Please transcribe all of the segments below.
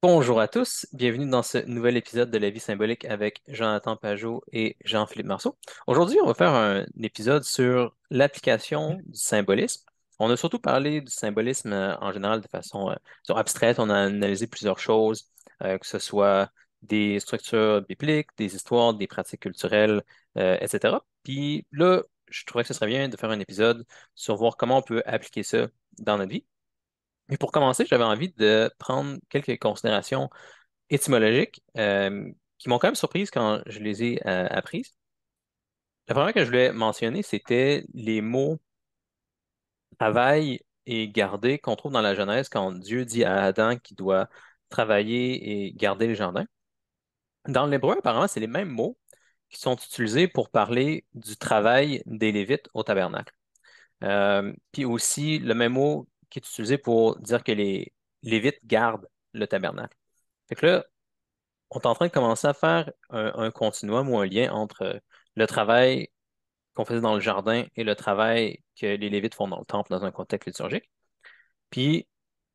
Bonjour à tous, bienvenue dans ce nouvel épisode de La vie symbolique avec Jonathan Pajot et Jean-Philippe Marceau. Aujourd'hui, on va faire un épisode sur l'application du symbolisme. On a surtout parlé du symbolisme euh, en général de façon euh, abstraite. On a analysé plusieurs choses, euh, que ce soit des structures bibliques, des histoires, des pratiques culturelles, etc. Puis là, je trouvais que ce serait bien de faire un épisode sur voir comment on peut appliquer ça dans notre vie. Mais pour commencer, j'avais envie de prendre quelques considérations étymologiques euh, qui m'ont quand même surprise quand je les ai euh, apprises. La première que je voulais mentionner, c'était les mots travail et garder qu'on trouve dans la Genèse quand Dieu dit à Adam qu'il doit travailler et garder le jardin. Dans l'hébreu, apparemment, c'est les mêmes mots qui sont utilisés pour parler du travail des Lévites au tabernacle. Euh, puis aussi, le même mot qui est utilisé pour dire que les Lévites gardent le tabernacle. Fait que là, on est en train de commencer à faire un, continuum ou un lien entre le travail qu'on faisait dans le jardin et le travail que les Lévites font dans le temple dans un contexte liturgique. Puis,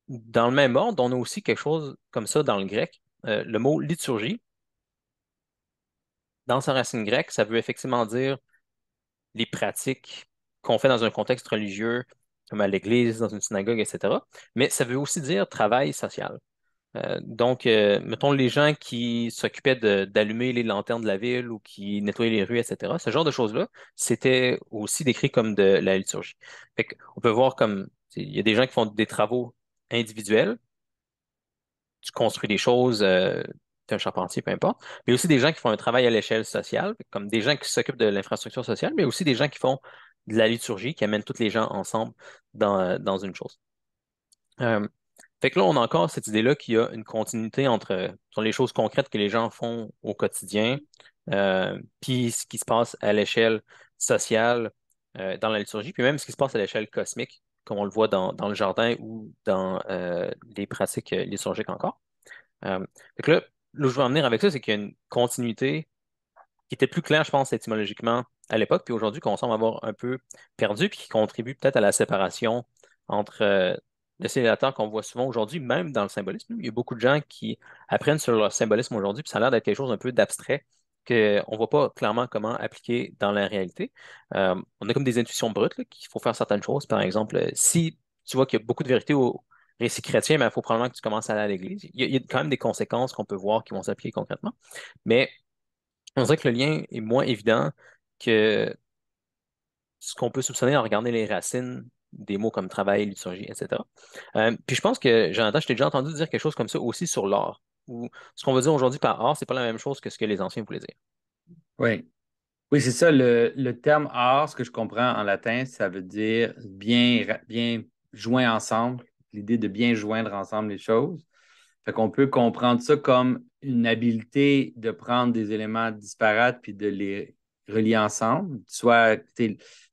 dans le même ordre, on a aussi quelque chose comme ça dans le grec. Euh, le mot liturgie, dans sa racine grecque, ça veut effectivement dire les pratiques qu'on fait dans un contexte religieux, comme à l'église, dans une synagogue, etc. Mais ça veut aussi dire travail social. Euh, donc, euh, mettons les gens qui s'occupaient d'allumer les lanternes de la ville ou qui nettoyaient les rues, etc. Ce genre de choses-là, c'était aussi décrit comme de la liturgie. On peut voir comme il y a des gens qui font des travaux individuels. Tu construis des choses, euh, tu es un charpentier, peu importe. Mais aussi des gens qui font un travail à l'échelle sociale, comme des gens qui s'occupent de l'infrastructure sociale, mais aussi des gens qui font de la liturgie qui amène tous les gens ensemble dans, euh, une chose. Euh, fait que là, on a encore cette idée-là qu'il y a une continuité entre euh, les choses concrètes que les gens font au quotidien, puis ce qui se passe à l'échelle sociale dans la liturgie, puis même ce qui se passe à l'échelle cosmique, comme on le voit dans, dans le jardin ou dans les pratiques liturgiques encore. fait que là, là, où je veux en venir avec ça, c'est qu'il y a une continuité qui était plus clair, je pense, étymologiquement à l'époque, puis aujourd'hui qu'on semble avoir un peu perdu, puis qui contribue peut-être à la séparation entre le euh, sénateur qu'on voit souvent aujourd'hui, même dans le symbolisme. Il y a beaucoup de gens qui apprennent sur leur symbolisme aujourd'hui, puis ça a l'air d'être quelque chose un peu d'abstrait qu'on ne voit pas clairement comment appliquer dans la réalité. Euh, on a comme des intuitions brutes qu'il faut faire certaines choses. Par exemple, euh, si tu vois qu'il y a beaucoup de vérité au récit chrétien, mais ben, il faut probablement que tu commences à aller à l'Église. Il, il y, a quand même des conséquences qu'on peut voir qui vont s'appliquer concrètement. Mais on dirait que le lien est moins évident que ce qu'on peut soupçonner en regardant les racines des mots comme travail, liturgie, etc. Euh, puis je pense que, Jonathan, je t'ai déjà entendu dire quelque chose comme ça aussi sur l'art. Ou ce qu'on veut dire aujourd'hui par art, n'est pas la même chose que ce que les anciens voulaient dire. Oui. Oui, c'est ça. Le, terme art, ce que je comprends en latin, ça veut dire bien, bien joint ensemble, l'idée de bien joindre ensemble les choses. Fait qu'on peut comprendre ça comme une habileté de prendre des éléments disparates puis de les relier ensemble. c'est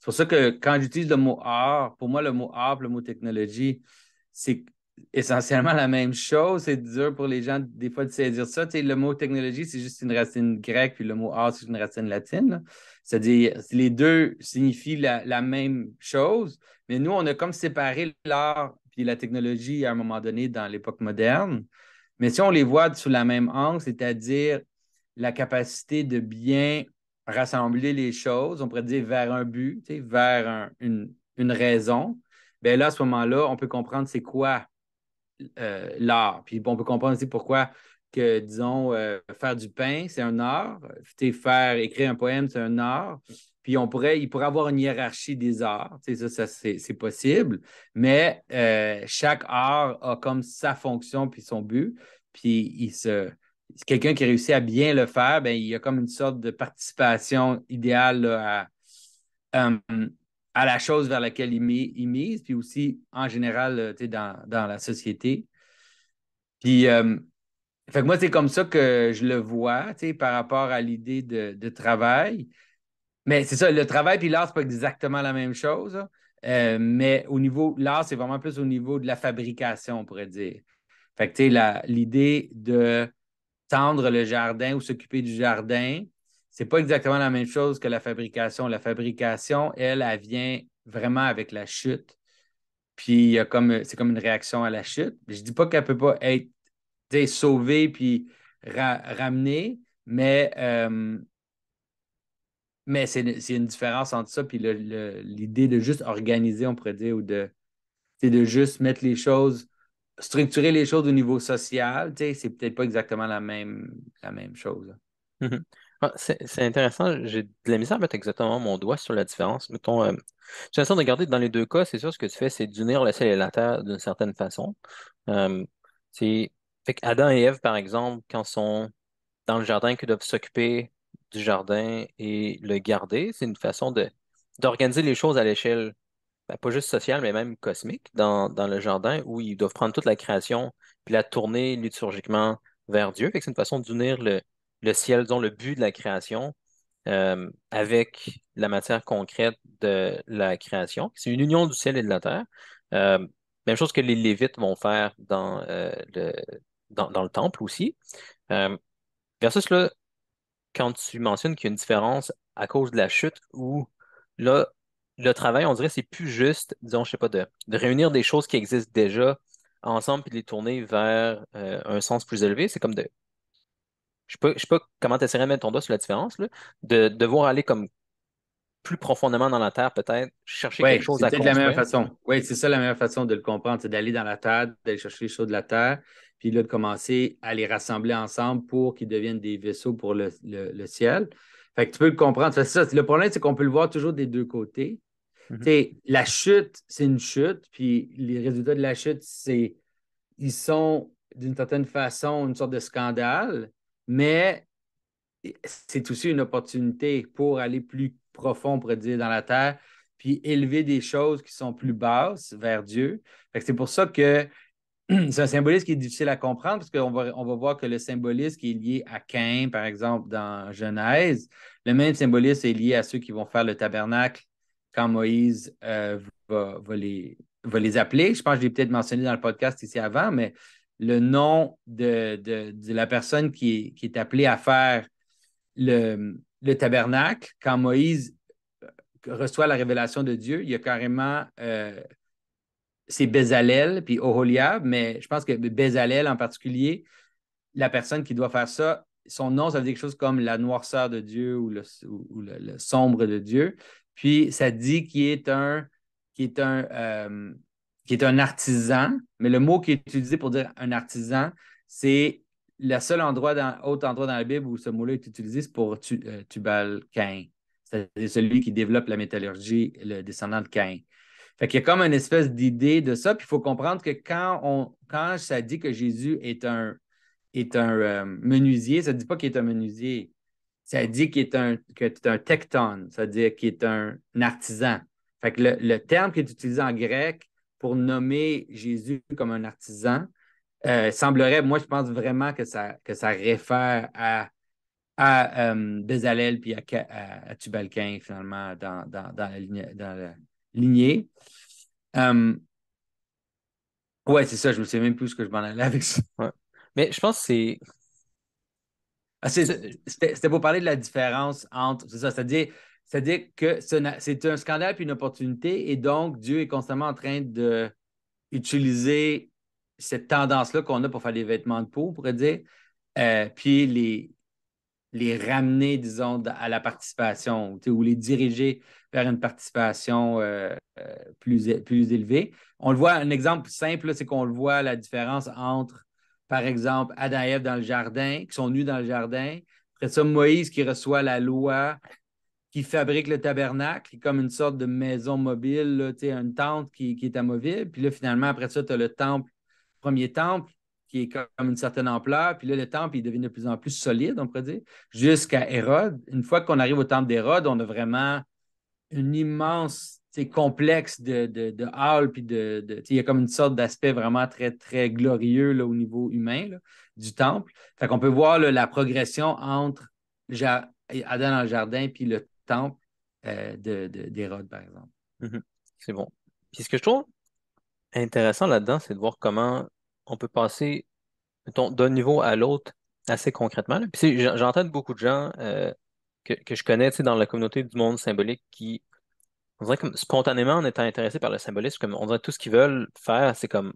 pour ça que quand j'utilise le mot art, pour moi, le mot art, le mot technologie, c'est essentiellement la même chose. C'est dur pour les gens, des fois, de saisir ça. le mot technologie, c'est juste une racine grecque, puis le mot art, c'est une racine latine. C'est-à-dire, les deux signifient la, même chose, mais nous, on a comme séparé l'art puis la technologie à un moment donné dans l'époque moderne. Mais si on les voit sous la même angle, c'est-à-dire la capacité de bien rassembler les choses, on pourrait dire vers un but, vers une, raison, bien là, à ce moment-là, on peut comprendre c'est quoi euh, l'art. Puis on peut comprendre aussi pourquoi que, disons, euh, faire du pain, c'est un art. Faire écrire un poème, c'est un art puis on pourrait, il pourrait avoir une hiérarchie des arts. ça, c'est possible. Mais euh, chaque art a comme sa fonction puis son but. Puis il se. Quelqu'un qui réussit à bien le faire, bien, il y a comme une sorte de participation idéale à, la chose vers laquelle il, mise, puis aussi en général dans, la société. Puis, fait que moi, c'est comme ça que je le vois tu par rapport à l'idée de, de travail. Mais c'est ça, le travail puis l'art, c'est pas exactement la même chose. Hein. Euh, mais au niveau, l'art, c'est vraiment plus au niveau de la fabrication, on pourrait dire. Fait que, l'idée de tendre le jardin ou s'occuper du jardin, c'est pas exactement la même chose que la fabrication. La fabrication, elle, elle vient vraiment avec la chute. Puis comme, c'est comme une réaction à la chute. Je dis pas qu'elle peut pas être sauvée puis ramenée, mais euh, mais c'est une différence entre ça et l'idée de juste organiser, on pourrait dire, ou de, de juste mettre les choses, structurer les choses au niveau social. C'est peut-être pas exactement la même, la même chose. Mm-hmm. Ah, c'est intéressant. J'ai de la misère à mettre exactement mon doigt sur la différence. Mettons, euh, j'ai de regarder dans les deux cas, c'est sûr, ce que tu fais, c'est d'unir le ciel et la terre d'une certaine façon. Euh, fait Adam et Ève, par exemple, quand sont dans le jardin, qu'ils doivent s'occuper du jardin et le garder. C'est une façon d'organiser les choses à l'échelle, ben, pas juste sociale, mais même cosmique dans, le jardin où ils doivent prendre toute la création puis la tourner liturgiquement vers Dieu. C'est une façon d'unir le, ciel, dont le but de la création euh, avec la matière concrète de la création. C'est une union du ciel et de la terre. Euh, même chose que les Lévites vont faire dans, euh, le, dans, dans le temple aussi. versus là, quand tu mentionnes qu'il y a une différence à cause de la chute où là, le travail, on dirait, c'est plus juste, disons, je sais pas, de, réunir des choses qui existent déjà ensemble puis de les tourner vers euh, un sens plus élevé. C'est comme de. Je ne sais, pas comment tu essaierais de mettre ton doigt sur la différence, de devoir aller comme plus profondément dans la terre, peut-être, chercher quelque chose à construire. C'est la même façon. Oui, c'est ça la meilleure façon de le comprendre, c'est d'aller dans la terre, d'aller chercher les choses de la terre, puis là, de commencer à les rassembler ensemble pour qu'ils deviennent des vaisseaux pour le, ciel. Fait que tu peux le comprendre. Ça, le problème, c'est qu'on peut le voir toujours des deux côtés. Mm-hmm. La chute, c'est une chute, puis les résultats de la chute, c'est ils sont d'une certaine façon une sorte de scandale, mais c'est aussi une opportunité pour aller plus profond, pour dire, dans la terre, puis élever des choses qui sont plus basses vers Dieu. C'est pour ça que c'est un symbolisme qui est difficile à comprendre parce qu'on va, on va voir que le symbolisme qui est lié à Cain, par exemple, dans Genèse, le même symbolisme est lié à ceux qui vont faire le tabernacle quand Moïse euh, va, les, appeler. Je pense que je l'ai peut-être mentionné dans le podcast ici avant, mais le nom de, la personne qui est, qui est, appelée à faire le, tabernacle, quand Moïse euh, reçoit la révélation de Dieu, il y a carrément euh, c'est Bezalel puis Oholiab, mais je pense que Bezalel en particulier, la personne qui doit faire ça, son nom, ça veut dire quelque chose comme la noirceur de Dieu ou le, sombre de Dieu. Puis ça dit qu'il est un, qui est un, euh, est un artisan, mais le mot qui est utilisé pour dire un artisan, c'est le seul endroit dans, autre endroit dans la Bible où ce mot-là est utilisé, c'est pour euh, Tubal Cain, c'est-à-dire celui qui développe la métallurgie, le descendant de Cain. Fait qu'il y a comme une espèce d'idée de ça. Puis il faut comprendre que quand, on, quand ça dit que Jésus est un, est un euh, menuisier, ça ne dit pas qu'il est un menuisier. Ça dit qu'il est un, que est un tecton, ça dire qu'il est un, artisan. Fait que le, terme qui est utilisé en grec pour nommer Jésus comme un artisan euh, semblerait, moi je pense vraiment que ça, que ça réfère à à et euh, puis à, à, Tubalquin, finalement, dans, la, dans, lignée. Hum, ouais, c'est ça, je me sais même plus ce que je m'en allais avec ça. Mais je pense que c'est. Ah, c'était pour parler de la différence entre. C'est ça, c'est-à-dire. cest que c'est un scandale puis une opportunité, et donc Dieu est constamment en train d'utiliser cette tendance-là qu'on a pour faire des vêtements de peau, on pourrait dire, euh, puis les, les ramener, disons, à la participation, ou les diriger vers une participation euh, euh, plus, plus élevée. On le voit, un exemple simple, c'est qu'on le voit la différence entre, par exemple, Adam dans le jardin, qui sont nus dans le jardin. Après ça, Moïse qui reçoit la loi, qui fabrique le tabernacle, qui est comme une sorte de maison mobile, une tente qui, est amovible. Puis là, finalement, après ça, tu as le temple, premier temple, qui est comme une certaine ampleur. Puis là, le temple, il devient de plus en plus solide, on pourrait dire, jusqu'à Hérode. Une fois qu'on arrive au temple d'Hérode, on a vraiment une immense complexe de, de, hall, puis de, de il y a comme une sorte d'aspect vraiment très, très glorieux là, au niveau humain du temple. Fait qu'on peut voir la progression entre Adam dans le jardin puis le temple euh, d'Hérode, par exemple. Mm-hmm. C'est bon. Puis ce que je trouve intéressant là-dedans, c'est de voir comment on peut passer d'un niveau à l'autre assez concrètement. Puis j'entends beaucoup de gens euh, que, je connais dans la communauté du monde symbolique qui, on dirait comme spontanément, en étant intéressé par le symbolisme, comme on dirait tout ce qu'ils veulent faire, c'est comme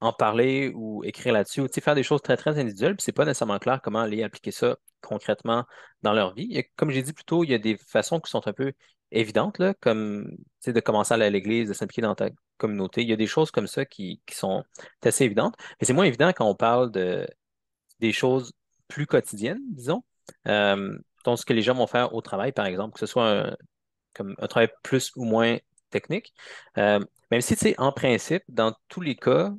en parler ou écrire là-dessus, ou faire des choses très, très individuelles, puis c'est pas nécessairement clair comment aller appliquer ça concrètement dans leur vie. Et comme j'ai dit plus tôt, il y a des façons qui sont un peu évidentes, là, comme de commencer à aller à l'église, de s'impliquer dans ta communauté. Il y a des choses comme ça qui, sont assez évidentes, mais c'est moins évident quand on parle de des choses plus quotidiennes, disons. Euh, ce que les gens vont faire au travail, par exemple, que ce soit un, comme un travail plus ou moins technique. Euh, même si, tu sais, en principe, dans tous les cas,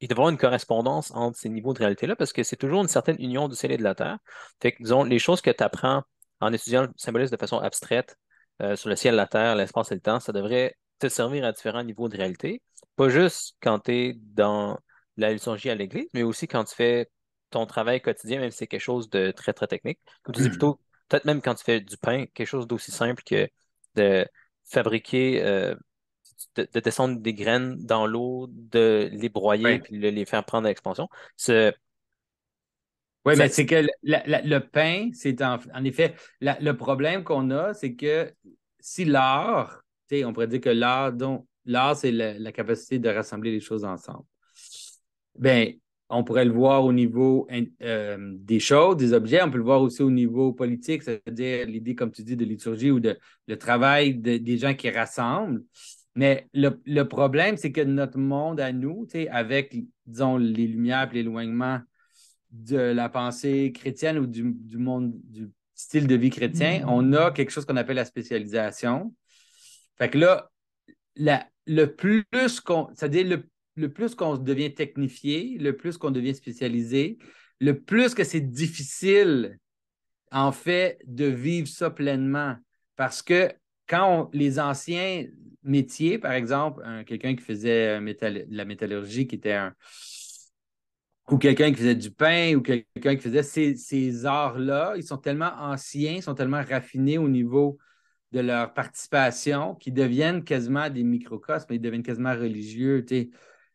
il devrait y avoir une correspondance entre ces niveaux de réalité-là parce que c'est toujours une certaine union du ciel et de la terre. Fait que, disons, les choses que tu apprends en étudiant le symbolisme de façon abstraite euh, sur le ciel, la terre, l'espace et le temps, ça devrait te servir à différents niveaux de réalité. Pas juste quand tu es dans la liturgie à l'église, mais aussi quand tu fais ton travail quotidien, même si c'est quelque chose de très, très technique. Comme tu dis mm. plutôt, peut-être même quand tu fais du pain, quelque chose d'aussi simple que de fabriquer, euh, de, descendre des graines dans l'eau, de les broyer, et puis de les faire prendre à l'expansion. oui, mais c'est que le, pain, c'est en, effet, le problème qu'on a, c'est que si l'art, on pourrait dire que l'art, l'art, c'est la, capacité de rassembler les choses ensemble. Ben, on pourrait le voir au niveau euh, des choses, des objets. On peut le voir aussi au niveau politique, c'est-à-dire l'idée, comme tu dis, de liturgie ou de le travail des gens qui rassemblent. Mais le, problème, c'est que notre monde à nous, avec, disons, les lumières et l'éloignement de la pensée chrétienne ou du, monde du style de vie chrétien, mm-hmm. on a quelque chose qu'on appelle la spécialisation. Fait que là, le plus qu'on, cest à le le plus qu'on devient technifié, le plus qu'on devient spécialisé, le plus que c'est difficile, en fait, de vivre ça pleinement. Parce que quand les anciens métiers, par exemple, quelqu'un qui faisait euh, de la métallurgie, qui était un. ou quelqu'un qui faisait du pain, ou quelqu'un qui faisait ces, ces arts-là, ils sont tellement anciens, ils sont tellement raffinés au niveau de leur participation qu'ils deviennent quasiment des microcosmes, ils deviennent quasiment religieux.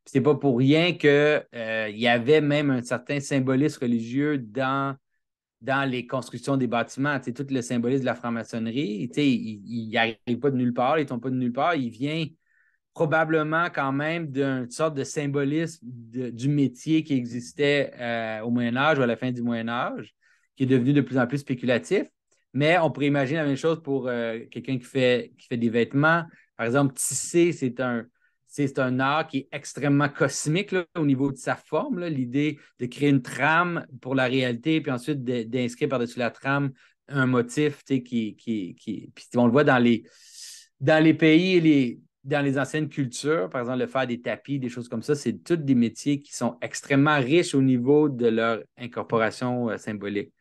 C'est pas pour rien qu'il euh, y avait même un certain symbolisme religieux dans, dans les constructions des bâtiments. C'est tout le symbolisme de la franc-maçonnerie, il arrive pas de nulle part, il tombe pas de nulle part, il vient probablement quand même d'une sorte de symbolisme du métier qui existait euh, au Moyen Âge ou à la fin du Moyen Âge, qui est devenu de plus en plus spéculatif. Mais on pourrait imaginer la même chose pour euh, quelqu'un qui fait, qui fait des vêtements. Par exemple, tisser, c'est un, c'est un art qui est extrêmement cosmique au niveau de sa forme. L'idée de créer une trame pour la réalité, puis ensuite d'inscrire par-dessus la trame un motif qui, qui, qui. on le voit dans les, dans les pays, les, dans les anciennes cultures, par exemple, le faire des tapis, des choses comme ça, c'est tous des métiers qui sont extrêmement riches au niveau de leur incorporation euh, symbolique.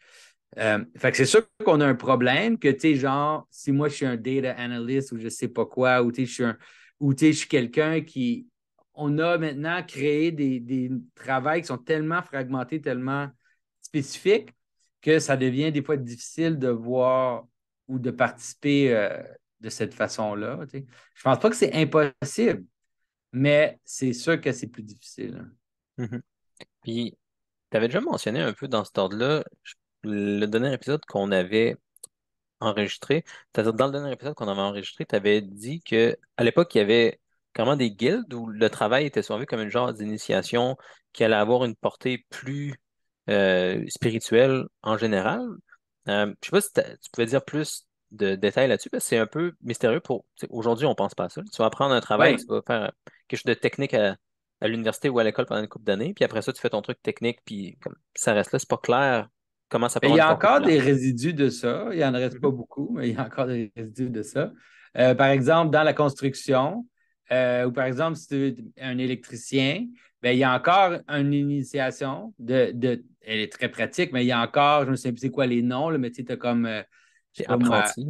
Euh, c'est sûr qu'on a un problème que, tu sais, genre, si moi je suis un data analyst ou je sais pas quoi, ou tu sais, je suis un ou je suis quelqu'un qui. On a maintenant créé des, des travails qui sont tellement fragmentés, tellement spécifiques que ça devient des fois difficile de voir ou de participer euh, de cette façon-là. Je ne pense pas que c'est impossible, mais c'est sûr que c'est plus difficile. Hein. Mm-hmm. Puis, tu avais déjà mentionné un peu dans cet ordre-là, le dernier épisode qu'on avait enregistré. cest dans le dernier épisode qu'on avait enregistré, tu avais dit qu'à l'époque, il y avait comment des guildes où le travail était souvent vu comme une genre d'initiation qui allait avoir une portée plus euh, spirituelle en général. Euh, je ne sais pas si tu pouvais dire plus de détails là-dessus, parce que c'est un peu mystérieux pour. Aujourd'hui, on ne pense pas à ça. Tu vas apprendre un travail, tu vas faire quelque chose de technique à, l'université ou à l'école pendant une couple d'années, puis après ça, tu fais ton truc technique, puis ça reste là, c'est pas clair Comment ça Il y a encore des résidus de ça. Il en reste pas mm-hmm. beaucoup, mais il y a encore des résidus de ça. Euh, par exemple, dans la construction, euh, ou par exemple, si tu es un électricien, ben, il y a encore une initiation de, Elle est très pratique, mais il y a encore, je ne sais plus c'est quoi les noms, mais tu as comme. Euh,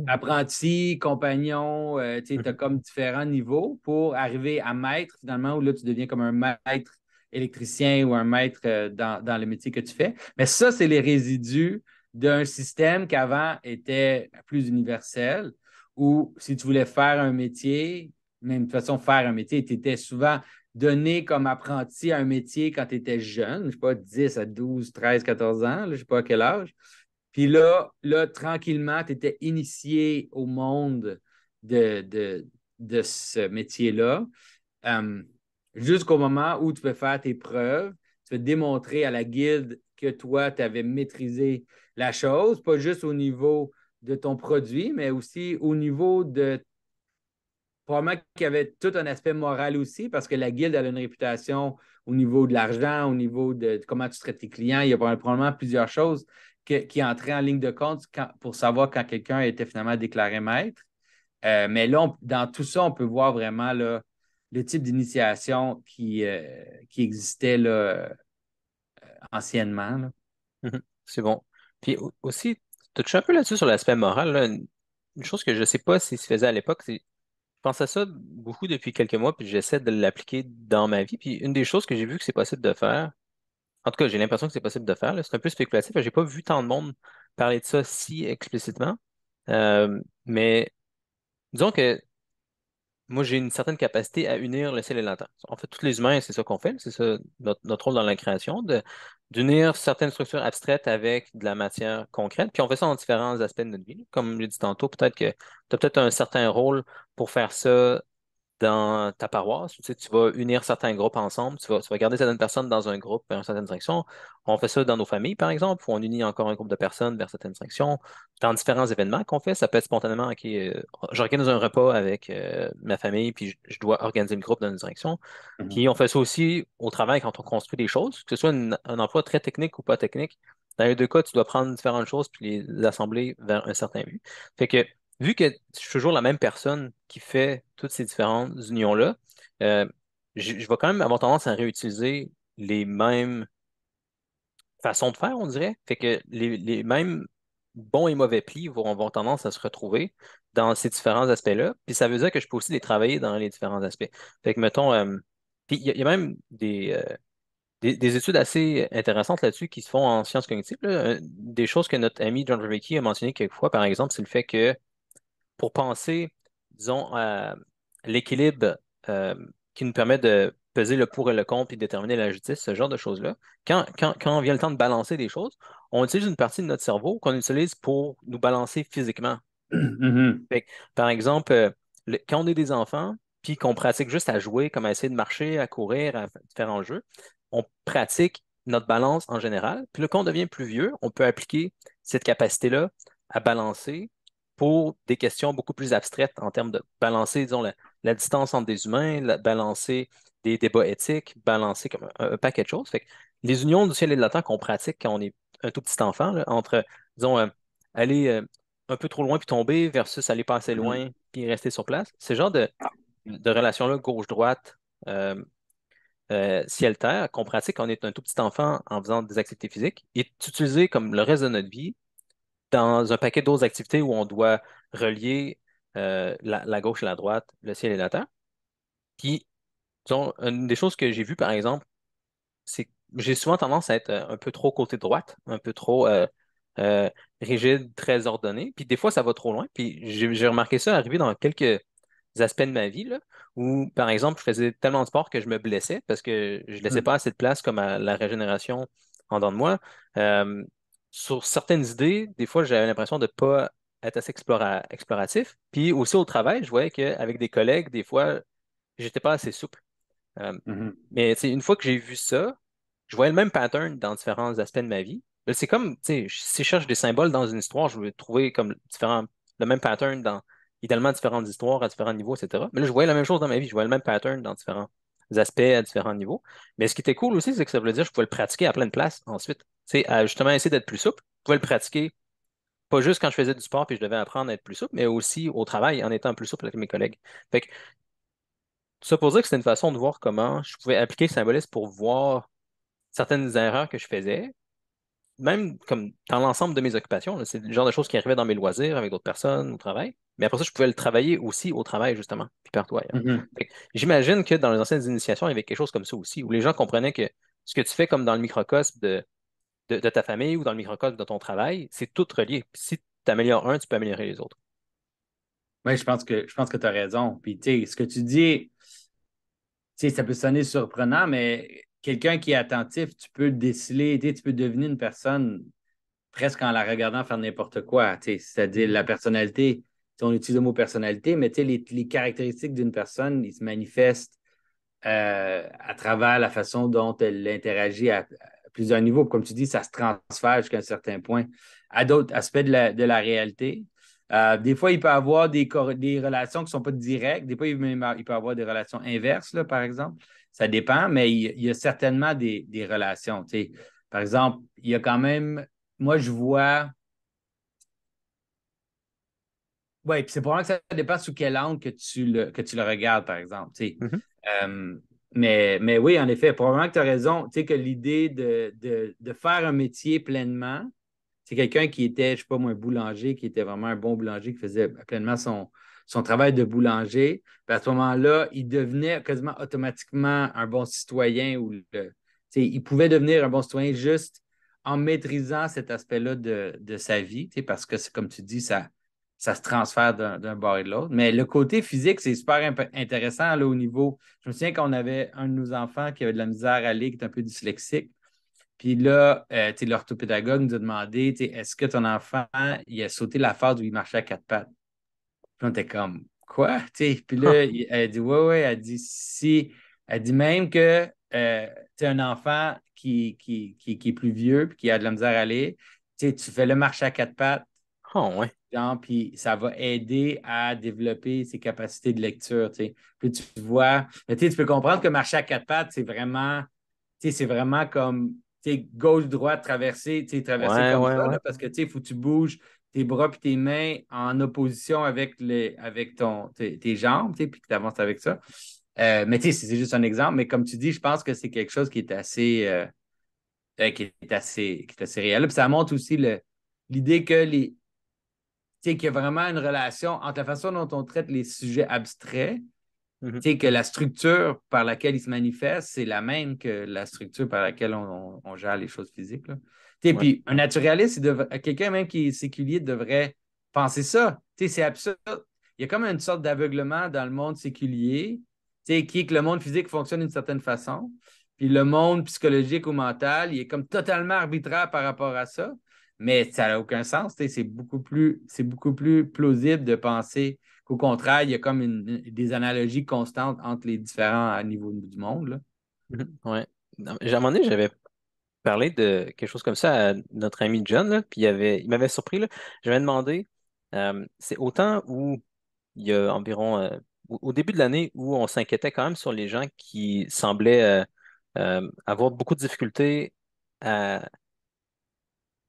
apprenti. compagnon, tu as mm-hmm. comme différents niveaux pour arriver à maître, finalement, où là, tu deviens comme un maître électricien ou un maître euh, dans, le métier que tu fais. Mais ça, c'est les résidus d'un système qui avant était plus universel, où si tu voulais faire un métier, même de toute façon, faire un métier, tu étais souvent donné comme apprenti à un métier quand tu étais jeune, je ne sais pas, 10 à 12, 13, 14 ans, je ne sais pas à quel âge. Puis là, là tranquillement, tu étais initié au monde de, ce métier-là. Euh, jusqu'au moment où tu peux faire tes preuves, tu peux démontrer à la guilde que toi, tu avais maîtrisé la chose, pas juste au niveau de ton produit, mais aussi au niveau de. Probablement qu'il y avait tout un aspect moral aussi, parce que la guilde a une réputation au niveau de l'argent, au niveau de comment tu traites tes clients. Il y a probablement plusieurs choses qui entraient en ligne de compte pour savoir quand quelqu'un était finalement déclaré maître. Euh, mais là, dans tout ça, on peut voir vraiment là, le type d'initiation qui, euh, qui existait là, euh, anciennement. Mhm. C'est bon. Puis aussi, tu un peu là-dessus sur l'aspect moral. Une chose que je ne sais pas si se faisait à l'époque, c'est je pense à ça beaucoup depuis quelques mois, puis j'essaie de l'appliquer dans ma vie. Puis une des choses que j'ai vu que c'est possible de faire, en tout cas, j'ai l'impression que c'est possible de faire, c'est un peu spéculatif, j'ai pas vu tant de monde parler de ça si explicitement. Euh, mais disons que moi, j'ai une certaine capacité à unir le ciel et la terre. En fait, tous les humains, c'est ça qu'on fait, c'est ça notre, rôle dans la création, d'unir certaines structures abstraites avec de la matière concrète. Puis on fait ça dans différents aspects de notre vie. Comme je l'ai dit tantôt, peut-être que tu as peut-être un certain rôle pour faire ça dans ta paroisse. Tu, tu vas unir certains groupes ensemble, tu vas, garder certaines personnes dans un groupe vers une certaine direction. On fait ça dans nos familles, par exemple, où on unit encore un groupe de personnes vers certaines directions. Dans différents événements qu'on fait, ça peut être spontanément, OK, euh, j'organise un repas avec euh, ma famille, puis je, dois organiser le groupe dans une direction. Mhm. Puis on fait ça aussi au travail quand on construit des choses, que ce soit un emploi très technique ou pas technique. Dans les deux cas, tu dois prendre différentes choses puis les assembler vers un certain but. Fait que vu que je suis toujours la même personne qui fait toutes ces différentes unions-là, euh, je, vais quand même avoir tendance à réutiliser les mêmes façons de faire, on dirait. Fait que les, mêmes bons et mauvais plis vont avoir tendance à se retrouver dans ces différents aspects-là. Puis ça veut dire que je peux aussi les travailler dans les différents aspects. Fait que, mettons, euh, il y, a même euh, des, des, études assez intéressantes là-dessus qui se font en sciences cognitives. Des choses que notre ami John Ravicky a mentionné quelquefois, par exemple, c'est le fait que pour penser, disons, à l'équilibre euh, qui nous permet de peser le pour et le contre et déterminer la justice, ce genre de choses-là, quand, quand, vient le temps de balancer des choses, on utilise une partie de notre cerveau qu'on utilise pour nous balancer physiquement. Mhm. par exemple, euh, quand on est des enfants, puis qu'on pratique juste à jouer, comme à essayer de marcher, à courir, à faire en jeu, on pratique notre balance en général. Puis le quand on devient plus vieux, on peut appliquer cette capacité-là à balancer pour des questions beaucoup plus abstraites en termes de balancer, disons, la, distance entre des humains, balancer des débats éthiques, balancer comme un, paquet de choses. Fait les unions du ciel et de la terre qu'on pratique quand on est un tout petit enfant, entre, disons, euh, aller euh, un peu trop loin puis tomber versus aller pas assez mm-hmm. loin puis rester sur place, ce genre de, de relation-là, gauche-droite, euh, ciel-terre, qu'on pratique quand on est un tout petit enfant en faisant des activités physiques, est utilisé comme le reste de notre vie dans un paquet d'autres activités où on doit relier euh, la, gauche et la droite, le ciel et la terre. Puis, une des choses que j'ai vues, par exemple, c'est que j'ai souvent tendance à être euh, un peu trop côté droite, un peu trop euh, rigide, très ordonné. Puis des fois, ça va trop loin. Puis j'ai remarqué ça arriver dans quelques aspects de ma vie, là, où, par exemple, je faisais tellement de sport que je me blessais parce que je ne laissais hmm. pas assez de place comme à la régénération en dedans de moi sur certaines idées, des fois, j'avais l'impression de ne pas être assez exploratif. Puis aussi au travail, je voyais qu'avec des collègues, des fois, j'étais pas assez souple. Euh, mm-hmm. Mais une fois que j'ai vu ça, je voyais le même pattern dans différents aspects de ma vie. C'est comme, si je cherche des symboles dans une histoire, je veux trouver comme différents, le même pattern dans idéalement différentes histoires à différents niveaux, etc. Mais là, je voyais la même chose dans ma vie. Je voyais le même pattern dans différents aspects à différents niveaux. Mais ce qui était cool aussi, c'est que ça voulait dire que je pouvais le pratiquer à pleine place ensuite à justement essayer d'être plus souple. Je pouvais le pratiquer, pas juste quand je faisais du sport puis je devais apprendre à être plus souple, mais aussi au travail en étant plus souple avec mes collègues. Fait que, ça pour dire que c'était une façon de voir comment je pouvais appliquer le symbolisme pour voir certaines erreurs que je faisais, même comme dans l'ensemble de mes occupations. C'est le genre de choses qui arrivaient dans mes loisirs avec d'autres personnes au travail. Mais après ça, je pouvais le travailler aussi au travail, justement, puis partout ailleurs. Mm-hmm. J'imagine que dans les anciennes initiations, il y avait quelque chose comme ça aussi, où les gens comprenaient que ce que tu fais comme dans le microcosme de de, ta famille ou dans le microcosme de ton travail, c'est tout relié. Si tu améliores un, tu peux améliorer les autres. Oui, je pense que je pense que tu as raison. Puis ce que tu dis, ça peut sonner surprenant, mais quelqu'un qui est attentif, tu peux déceler, tu peux devenir une personne presque en la regardant faire n'importe quoi. C'est-à-dire la personnalité. on utilise le mot personnalité, mais les, les caractéristiques d'une personne, ils se manifestent euh, à travers la façon dont elle interagit à, plusieurs niveaux. Comme tu dis, ça se transfère jusqu'à un certain point à d'autres aspects de la, réalité. Euh, des fois, il peut y avoir des, relations qui ne sont pas directes. Des fois, il, peut y avoir des relations inverses, par exemple. Ça dépend, mais il, y a certainement des, relations. Par exemple, il y a quand même. Moi, je vois. Oui, puis c'est probablement que ça dépend sous quel angle que tu le, que tu le regardes, par exemple. Tu mm-hmm. euh, mais, mais oui, en effet, probablement que tu as raison. Tu sais, que l'idée de, faire un métier pleinement, c'est quelqu'un qui était, je sais pas moi, un boulanger, qui était vraiment un bon boulanger, qui faisait pleinement son, travail de boulanger. à ce moment-là, il devenait quasiment automatiquement un bon citoyen ou il pouvait devenir un bon citoyen juste en maîtrisant cet aspect-là de, de, sa vie, parce que, c'est comme tu dis, ça, ça se transfère d'un bord et de l'autre. Mais le côté physique, c'est super intéressant là, au niveau. Je me souviens qu'on avait un de nos enfants qui avait de la misère à aller, qui est un peu dyslexique. Puis là, euh, l'orthopédagogue nous a demandé est-ce que ton enfant il a sauté la phase où il marchait à quatre pattes Puis on était comme quoi Puis là, elle dit Oui, oui. » elle dit si. Elle dit même que euh, tu tu un enfant qui, qui, qui, est plus vieux puis qui a de la misère à aller, tu fais le marché à quatre pattes. Oh, ouais puis ça va aider à développer ses capacités de lecture, tu Puis tu vois, tu, peux comprendre que marcher à quatre pattes, c'est vraiment, c'est vraiment comme, tu gauche-droite, traverser, tu traverser comme ça, parce que, tu il faut que tu bouges tes bras puis tes mains en opposition avec, les, avec ton, tes, jambes, tu puis que tu avances avec ça. Euh, mais c'est juste un exemple, mais comme tu dis, je pense que c'est quelque chose qui est assez, euh, euh, qui est assez, qui est assez réel. ça montre aussi l'idée que les, c'est qu'il y a vraiment une relation entre la façon dont on traite les sujets abstraits, mhm. que la structure par laquelle ils se manifestent, c'est la même que la structure par laquelle on, gère les choses physiques. Puis un naturaliste, quelqu'un même qui est séculier devrait penser ça. C'est absurde. Il y a comme une sorte d'aveuglement dans le monde séculier, qui est que le monde physique fonctionne d'une certaine façon. Puis le monde psychologique ou mental, il est comme totalement arbitraire par rapport à ça mais ça n'a aucun sens. C'est beaucoup, plus, beaucoup plus plausible de penser qu'au contraire, il y a comme des analogies constantes entre les différents niveaux du monde. Mhm, oui. À un moment donné, j'avais parlé de quelque chose comme ça à notre ami John, puis il, avait, il m'avait surpris. J'avais demandé, euh, c'est autant où il y a environ, euh, au début de l'année, où on s'inquiétait quand même sur les gens qui semblaient euh, avoir beaucoup de difficultés à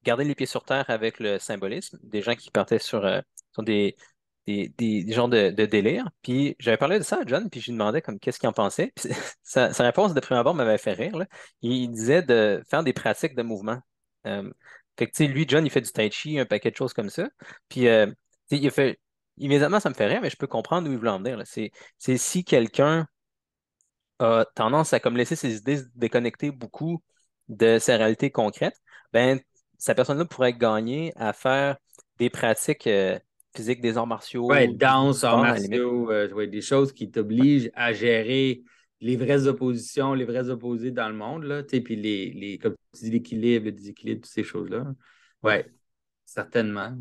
garder les pieds sur terre avec le symbolisme, des gens qui partaient sur, euh, des, des, des, genres de, délire. Puis j'avais parlé de ça à John, puis je lui demandais comme qu'est-ce qu'il en pensait. sa, réponse de prime abord m'avait fait rire. Il, disait de faire des pratiques de mouvement. Euh, fait que, lui, John, il fait du tai chi, un paquet de choses comme ça. Puis, euh, il il fait, immédiatement, ça me fait rire, mais je peux comprendre où il voulait en venir. C'est si quelqu'un a tendance à comme laisser ses idées se déconnecter beaucoup de sa réalité concrète, ben, sa personne-là pourrait gagner à faire des pratiques euh, physiques, des arts martiaux. Oui, danse, arts martiaux, euh, des choses qui t'obligent à gérer les vraies oppositions, les vrais opposés dans le monde, là, puis les, les, comme l'équilibre, le déséquilibre, toutes ces choses-là. Oui, certainement.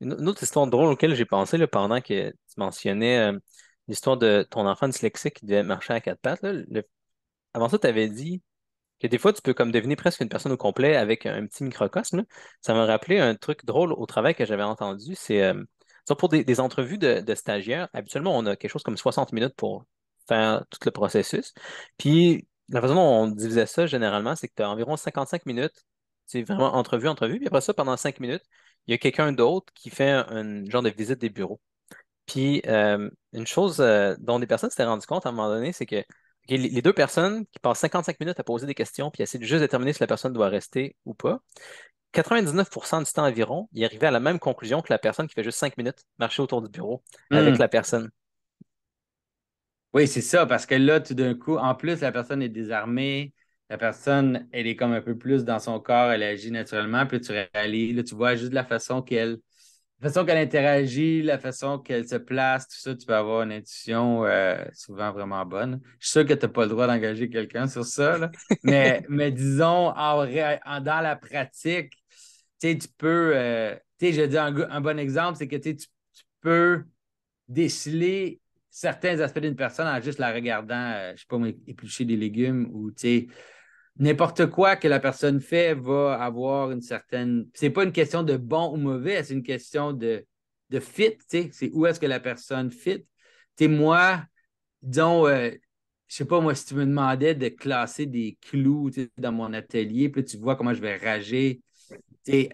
Une, autre histoire drôle auquel j'ai pensé pendant que tu mentionnais euh, l'histoire de ton enfant dyslexique qui devait marcher à quatre pattes. Avant ça, tu avais dit et des fois, tu peux comme devenir presque une personne au complet avec un petit microcosme. Ça m'a rappelé un truc drôle au travail que j'avais entendu. C'est euh, pour des, entrevues de, stagiaires, habituellement, on a quelque chose comme 60 minutes pour faire tout le processus. Puis, la façon dont on divisait ça généralement, c'est que tu as environ 55 minutes, c'est vraiment entrevue, entrevue. Puis après ça, pendant 5 minutes, il y a quelqu'un d'autre qui fait un, genre de visite des bureaux. Puis, euh, une chose euh, dont des personnes s'étaient rendues compte à un moment donné, c'est que les deux personnes qui passent 55 minutes à poser des questions puis essayer de juste déterminer si la personne doit rester ou pas, 99 du temps environ, ils arrivaient à la même conclusion que la personne qui fait juste 5 minutes marcher autour du bureau avec hmm. la personne. Oui, c'est ça, parce que là, tout d'un coup, en plus, la personne est désarmée, la personne, elle est comme un peu plus dans son corps, elle agit naturellement, puis tu réalises, là, tu vois juste la façon qu'elle la façon qu'elle interagit, la façon qu'elle se place, tout ça, tu peux avoir une intuition euh, souvent vraiment bonne. Je suis sûr que tu n'as pas le droit d'engager quelqu'un sur ça, mais, disons, en, dans la pratique, tu peux, euh, tu sais, je dis un, bon exemple, c'est que tu, peux déceler certains aspects d'une personne en juste la regardant, euh, je ne sais pas, éplucher des légumes ou, tu sais, n'importe quoi que la personne fait va avoir une certaine. C'est pas une question de bon ou mauvais, c'est une question de, fit, c'est où est-ce que la personne fit. Tu moi, disons, euh, je sais pas, moi, si tu me demandais de classer des clous dans mon atelier, puis tu vois comment je vais rager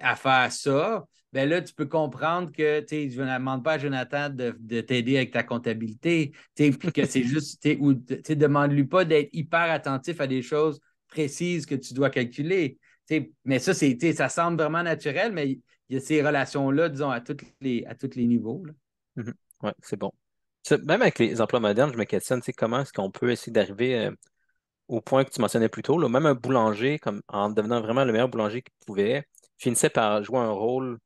à faire ça, ben là, tu peux comprendre que je ne demande pas à Jonathan de, t'aider avec ta comptabilité, que c'est juste, ou demandes lui pas d'être hyper attentif à des choses précise que tu dois calculer. mais ça, ça semble vraiment naturel, mais il y a ces relations-là, disons, à tous les, à tous les niveaux. Mm-hmm. Oui, c'est bon. Même avec les emplois modernes, je me questionne comment est-ce qu'on peut essayer d'arriver euh, au point que tu mentionnais plus tôt. même un boulanger, comme, en devenant vraiment le meilleur boulanger qu'il pouvait, finissait par jouer un rôle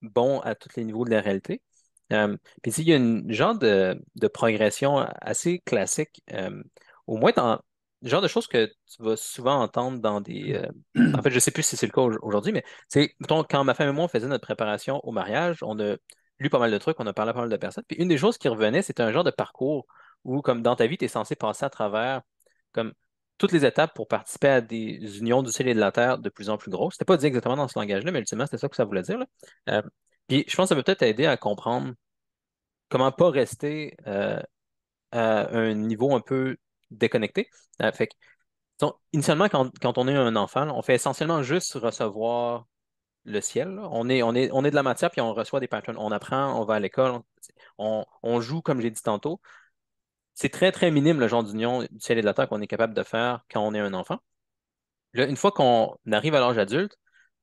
bon à tous les niveaux de la réalité. Euh, puis il y a une genre de, progression assez classique, euh, au moins dans, le genre de choses que tu vas souvent entendre dans des. Euh, en fait, je ne sais plus si c'est le cas aujourd'hui, mais c'est, quand ma femme et moi, on faisait notre préparation au mariage, on a lu pas mal de trucs, on a parlé à pas mal de personnes. Puis une des choses qui revenait, c'était un genre de parcours où, comme dans ta vie, tu es censé passer à travers comme toutes les étapes pour participer à des unions du ciel et de la terre de plus en plus grosses. C'était pas dit exactement dans ce langage-là, mais ultimement, c'était ça que ça voulait dire. Euh, puis je pense que ça peut peut-être aider à comprendre comment pas rester euh, à un niveau un peu déconnecté. Euh, initialement, quand, on est un enfant, on fait essentiellement juste recevoir le ciel. On est, on, est, on est de la matière, puis on reçoit des patterns. On apprend, on va à l'école, on, joue, comme j'ai dit tantôt. C'est très, très minime le genre d'union du ciel et de la terre qu'on est capable de faire quand on est un enfant. une fois qu'on arrive à l'âge adulte,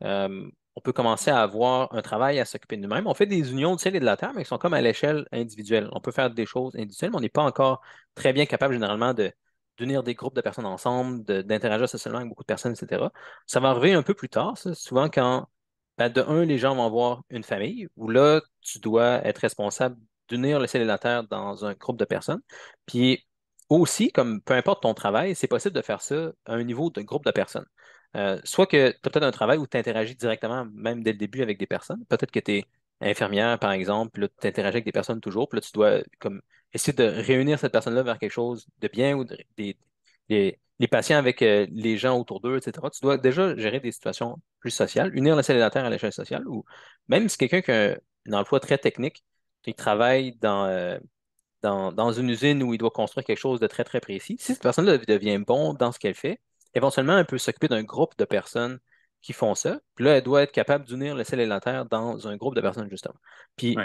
euh, on peut commencer à avoir un travail à s'occuper de nous-mêmes. On fait des unions du ciel et de la terre, mais ils sont comme à l'échelle individuelle. On peut faire des choses individuelles, mais on n'est pas encore très bien capable généralement de d'unir des groupes de personnes ensemble, d'interagir socialement avec beaucoup de personnes, etc. Ça va arriver un peu plus tard, souvent quand, ben, de un, les gens vont voir une famille, où là, tu dois être responsable d'unir le ciel et la terre dans un groupe de personnes. Puis aussi, comme peu importe ton travail, c'est possible de faire ça à un niveau de groupe de personnes. Euh, soit que tu peut-être un travail où tu interagis directement, même dès le début, avec des personnes. Peut-être que tu es infirmière, par exemple, puis là, tu interagis avec des personnes toujours, puis là, tu dois comme, essayer de réunir cette personne-là vers quelque chose de bien ou des, les patients avec euh, les gens autour d'eux, etc. Tu dois déjà gérer des situations plus sociales, unir le sédentaire à l'échelle sociale, ou même si quelqu'un qui a un, emploi très technique, qui travaille euh, dans, dans une usine où il doit construire quelque chose de très, très précis, si cette personne-là devient bon dans ce qu'elle fait, éventuellement, elle peut s'occuper d'un groupe de personnes qui font ça. Puis là, elle doit être capable d'unir le ciel et la terre dans un groupe de personnes, justement. Puis,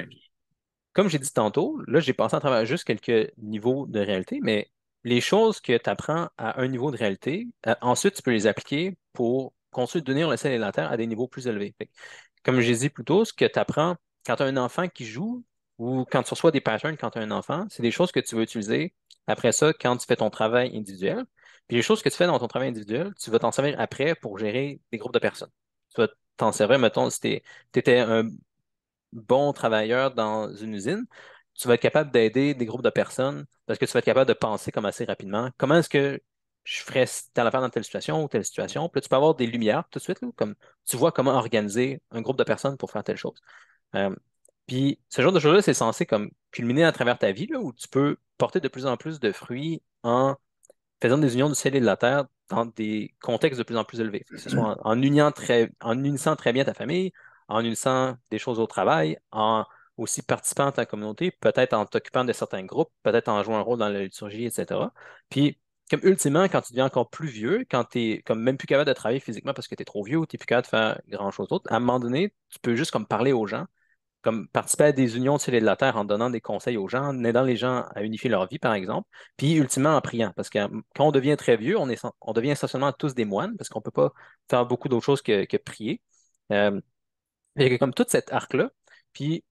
comme j'ai dit tantôt, là, j'ai pensé à travers juste quelques niveaux de réalité, mais les choses que tu apprends à un niveau de réalité, euh, ensuite, tu peux les appliquer pour construire, d'unir le ciel et la terre à des niveaux plus élevés. comme j'ai dit plus tôt, ce que tu apprends quand tu as un enfant qui joue ou quand tu reçois des patterns quand tu as un enfant, c'est des choses que tu veux utiliser après ça quand tu fais ton travail individuel. Puis les choses que tu fais dans ton travail individuel, tu vas t'en servir après pour gérer des groupes de personnes. Tu vas t'en servir, mettons, si tu étais un bon travailleur dans une usine, tu vas être capable d'aider des groupes de personnes parce que tu vas être capable de penser comme assez rapidement. Comment est-ce que je ferais telle affaire dans telle situation ou telle situation? Puis là, tu peux avoir des lumières tout de suite, comme tu vois comment organiser un groupe de personnes pour faire telle chose. Euh, puis ce genre de choses-là, c'est censé comme culminer à travers ta vie où tu peux porter de plus en plus de fruits en faisant des unions du ciel et de la terre dans des contextes de plus en plus élevés. Que ce soit en, très, unissant très bien ta famille, en unissant des choses au travail, en aussi participant à ta communauté, peut-être en t'occupant de certains groupes, peut-être en jouant un rôle dans la liturgie, etc. Puis, comme ultimement, quand tu deviens encore plus vieux, quand tu es comme même plus capable de travailler physiquement parce que tu es trop vieux ou tu n'es plus capable de faire grand chose d'autre, à un moment donné, tu peux juste comme parler aux gens comme participer à des unions de la terre en donnant des conseils aux gens, en aidant les gens à unifier leur vie, par exemple, puis ultimement en priant. Parce que hum, quand on devient très vieux, on, est, on devient essentiellement tous des moines, parce qu'on ne peut pas faire beaucoup d'autres choses que, que prier. et euh, comme tout cet arc-là, puis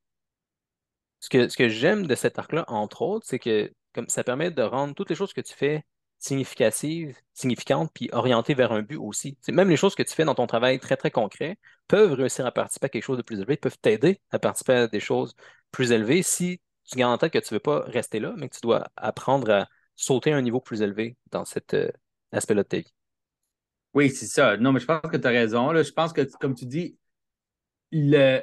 ce que, ce que j'aime de cet arc-là, entre autres, c'est que comme ça permet de rendre toutes les choses que tu fais significative, significante, puis orientée vers un but aussi. même les choses que tu fais dans ton travail très, très concret peuvent réussir à participer à quelque chose de plus élevé, peuvent t'aider à participer à des choses plus élevées si tu gardes en tête que tu ne veux pas rester là, mais que tu dois apprendre à sauter à un niveau plus élevé dans cet euh, aspect-là de ta vie. Oui, c'est ça. Non, mais je pense que tu as raison. Là. Je pense que, comme tu dis, le,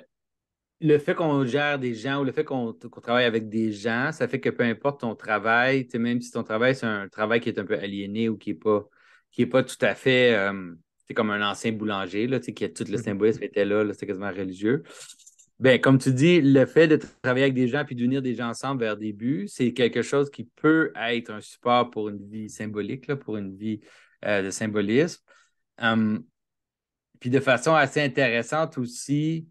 le fait qu'on gère des gens ou le fait qu'on travaille avec des gens, ça fait que peu importe ton travail, même si ton travail, c'est un travail qui est un peu aliéné ou qui n'est pas, qui est pas tout à fait c'est comme un ancien boulanger, là, qui a tout le mmh. symbolisme était là, c'est quasiment religieux. Ben, comme tu dis, le fait de travailler avec des gens puis d'unir des gens ensemble vers des buts, c'est quelque chose qui peut être un support pour une vie symbolique, pour une vie euh, de symbolisme. puis de façon assez intéressante aussi,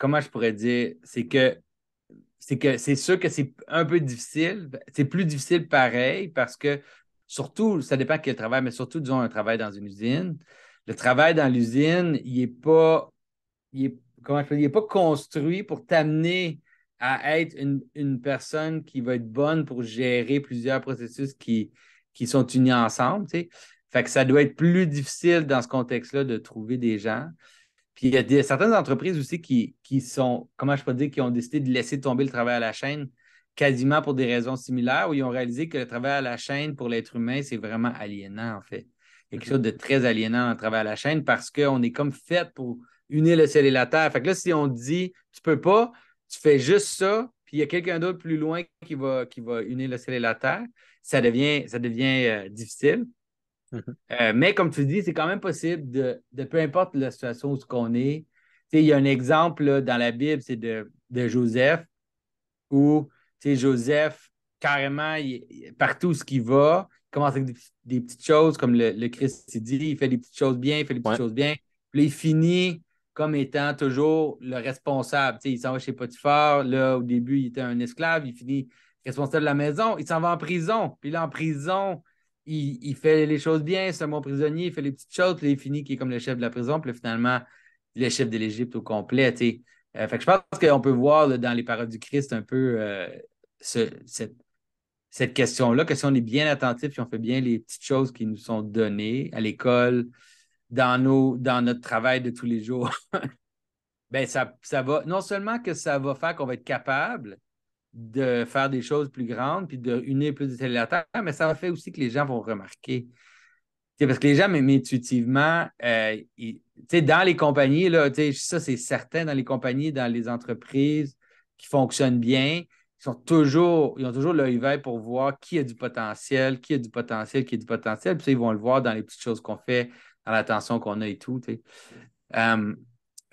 comment je pourrais dire, c'est que c'est que c'est sûr que c'est un peu difficile. C'est plus difficile pareil parce que surtout, ça dépend quel travail, mais surtout, disons, un travail dans une usine. Le travail dans l'usine, il n'est pas. pas construit pour t'amener à être une, personne qui va être bonne pour gérer plusieurs processus qui, qui sont unis ensemble. Tu Fait que ça doit être plus difficile dans ce contexte-là de trouver des gens il y a certaines entreprises aussi qui, sont, comment je peux dire, qui ont décidé de laisser tomber le travail à la chaîne quasiment pour des raisons similaires, où ils ont réalisé que le travail à la chaîne pour l'être humain, c'est vraiment aliénant, en fait. quelque chose de très aliénant dans le travail à la chaîne parce qu'on est comme fait pour unir le ciel et la terre. Fait que là, si on dit tu peux pas, tu fais juste ça, puis il y a quelqu'un d'autre plus loin qui va, qui va unir le ciel et la terre, ça devient, ça devient euh, difficile. Mm-hmm. Euh, mais comme tu dis, c'est quand même possible de, peu importe la situation où qu'on est. Il y a un exemple dans la Bible, c'est de, Joseph, où Joseph, carrément, il, partout où il va, il commence avec des, petites choses, comme le, le Christ dit, il fait des petites choses bien, il fait des petites choses bien. Puis il finit comme étant toujours le responsable. il s'en va chez Potiphar. Là, au début, il était un esclave. Il finit responsable de la maison. Il s'en va en prison. Puis là, en prison, il, fait les choses bien, c'est un bon prisonnier, il fait les petites choses, puis il finit qui est comme le chef de la prison, puis finalement, il est chef de l'Égypte au complet. Euh, je pense qu'on peut voir dans les paroles du Christ un peu euh, cette, question-là, que si on est bien attentif, si on fait bien les petites choses qui nous sont données à l'école, dans, nos, dans notre travail de tous les jours, ben ça, ça va, non seulement que ça va faire qu'on va être capable de faire des choses plus grandes, puis de unir plus de mais ça fait aussi que les gens vont remarquer. parce que les gens, même intuitivement, euh, dans les compagnies, là, ça c'est certain, dans les compagnies, dans les entreprises qui fonctionnent bien, ils, sont toujours, ils ont toujours l'œil vert pour voir qui a du potentiel, qui a du potentiel, qui a du potentiel. Puis ils vont le voir dans les petites choses qu'on fait, dans l'attention qu'on a et tout.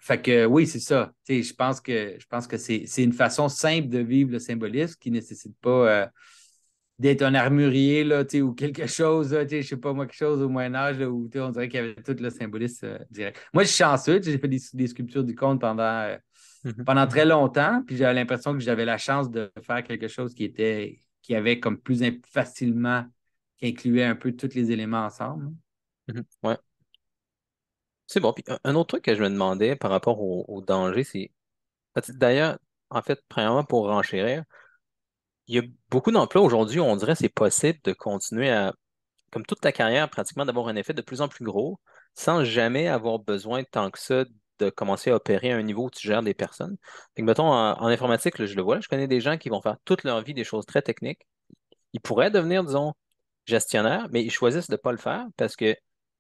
Fait que oui, c'est ça. je pense que je pense que c'est une façon simple de vivre le symbolisme qui ne nécessite pas euh, d'être un armurier là, ou quelque chose, je je sais pas moi, quelque chose au Moyen Âge où on dirait qu'il y avait tout le symbolisme euh, direct. Moi, je suis chanceux, j'ai fait des, sculptures du conte pendant, euh, mm-hmm. pendant très longtemps, puis j'avais l'impression que j'avais la chance de faire quelque chose qui était qui avait comme plus facilement, qui incluait un peu tous les éléments ensemble. Hein. Mm-hmm. C'est bon. Puis un autre truc que je me demandais par rapport au, danger, c'est. Ben, d'ailleurs, en fait, premièrement, pour renchérir, il y a beaucoup d'emplois aujourd'hui où on dirait que c'est possible de continuer à, comme toute ta carrière, pratiquement d'avoir un effet de plus en plus gros sans jamais avoir besoin tant que ça de commencer à opérer à un niveau où tu gères des personnes. Donc, mettons, en, informatique, je le vois, je connais des gens qui vont faire toute leur vie des choses très techniques. Ils pourraient devenir, disons, gestionnaires, mais ils choisissent de ne pas le faire parce que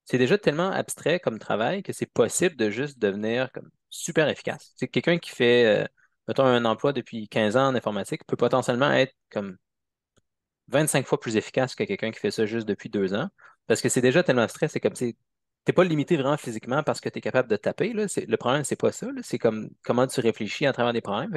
c'est déjà tellement abstrait comme travail que c'est possible de juste devenir comme super efficace. C'est quelqu'un qui fait, euh, un emploi depuis 15 ans en informatique peut potentiellement être comme 25 fois plus efficace que quelqu'un qui fait ça juste depuis deux ans. Parce que c'est déjà tellement abstrait, c'est comme tu T'es pas limité vraiment physiquement parce que tu es capable de taper. Le problème, c'est pas ça. C'est comme comment tu réfléchis à travers des problèmes.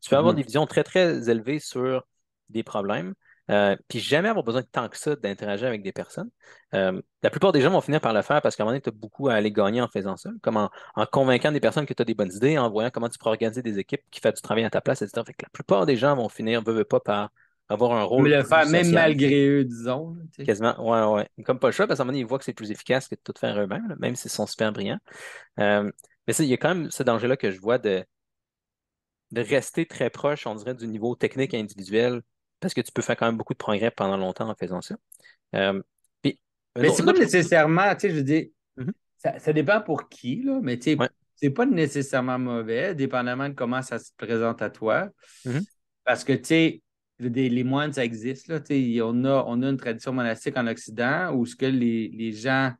tu peux avoir mm-hmm. des visions très, très élevées sur des problèmes, euh, puis jamais avoir besoin de tant que ça d'interagir avec des personnes. Euh, la plupart des gens vont finir par le faire parce qu'à un moment donné, tu as beaucoup à aller gagner en faisant ça, comme en, en convainquant des personnes que tu as des bonnes idées, en voyant comment tu peux organiser des équipes qui font du travail à ta place, etc. Fait la plupart des gens vont finir, veut, veut pas, par avoir un rôle. Mais le faire même malgré eux, disons. Quasiment, ouais, ouais. Comme pas le choix, parce qu'à un moment donné, ils voient que c'est plus efficace que de tout faire eux-mêmes, même s'ils sont super brillants. Euh, mais il y a quand même ce danger-là que je vois de, de rester très proche, on dirait, du niveau technique individuel parce que tu peux faire quand même beaucoup de progrès pendant longtemps en faisant ça. Euh, mais c'est pas nécessairement, tu sais, je veux mhm. ça, dépend pour qui, là, mais tu sais, c'est pas nécessairement mauvais, dépendamment de comment ça se présente à toi. Mhm. Parce que, tu sais, les, moines, ça existe, là, on a, on a une tradition monastique en Occident où ce que les, gens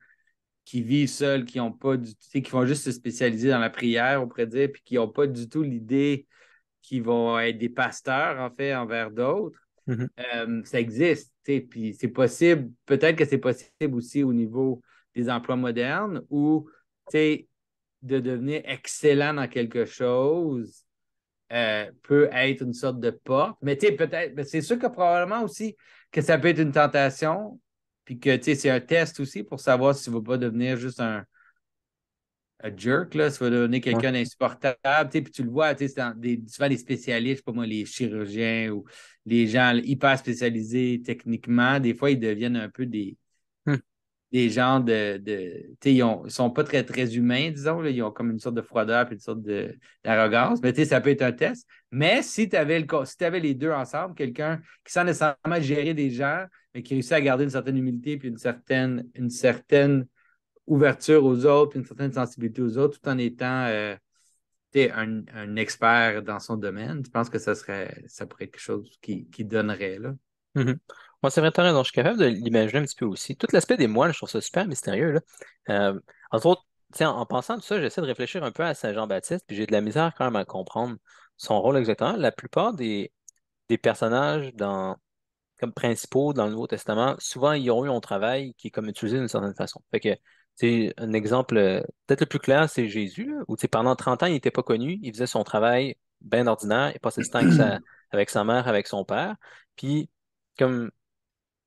qui vivent seuls, qui ont pas qui vont juste se spécialiser dans la prière, on pourrait dire, puis qui n'ont pas du tout l'idée qu'ils vont être des pasteurs, en fait, envers d'autres. Mm-hmm. Euh, ça existe, puis c'est possible, peut-être que c'est possible aussi au niveau des emplois modernes où de devenir excellent dans quelque chose euh, peut être une sorte de porte. Mais peut-être, c'est sûr que probablement aussi que ça peut être une tentation, puis que c'est un test aussi pour savoir si ça ne va pas devenir juste un, un jerk, là, ça va devenir quelqu'un d'insupportable. Puis tu le vois, c'est des, souvent les spécialistes, pas moi, les chirurgiens ou les gens hyper spécialisés techniquement, des fois, ils deviennent un peu des, hmm. des gens de. ils ne sont pas très, très humains, disons. ils ont comme une sorte de froideur et une sorte d'arrogance. Mais ça peut être un test. Mais si tu avais, le, si les deux ensemble, quelqu'un qui sent nécessairement gérer des gens, mais qui réussit à garder une certaine humilité puis une certaine. Une certaine ouverture aux autres, une certaine sensibilité aux autres, tout en étant euh, un, un, expert dans son domaine, Je pense que ça serait ça pourrait être quelque chose qui, qui donnerait là? Mm-hmm. c'est vrai, raison. Je suis capable de l'imaginer un petit peu aussi. Tout l'aspect des moines, je trouve ça super mystérieux. Là. Euh, entre autres, en, en, pensant à tout ça, j'essaie de réfléchir un peu à Saint Jean-Baptiste, puis j'ai de la misère quand même à comprendre son rôle exactement. La plupart des, personnages dans, comme principaux dans le Nouveau Testament, souvent ils ont eu un travail qui est comme utilisé d'une certaine façon. Fait que c'est un exemple, euh, peut-être le plus clair, c'est Jésus, où pendant 30 ans, il n'était pas connu, il faisait son travail bien ordinaire, il passait du temps avec sa, mère, avec son père, puis comme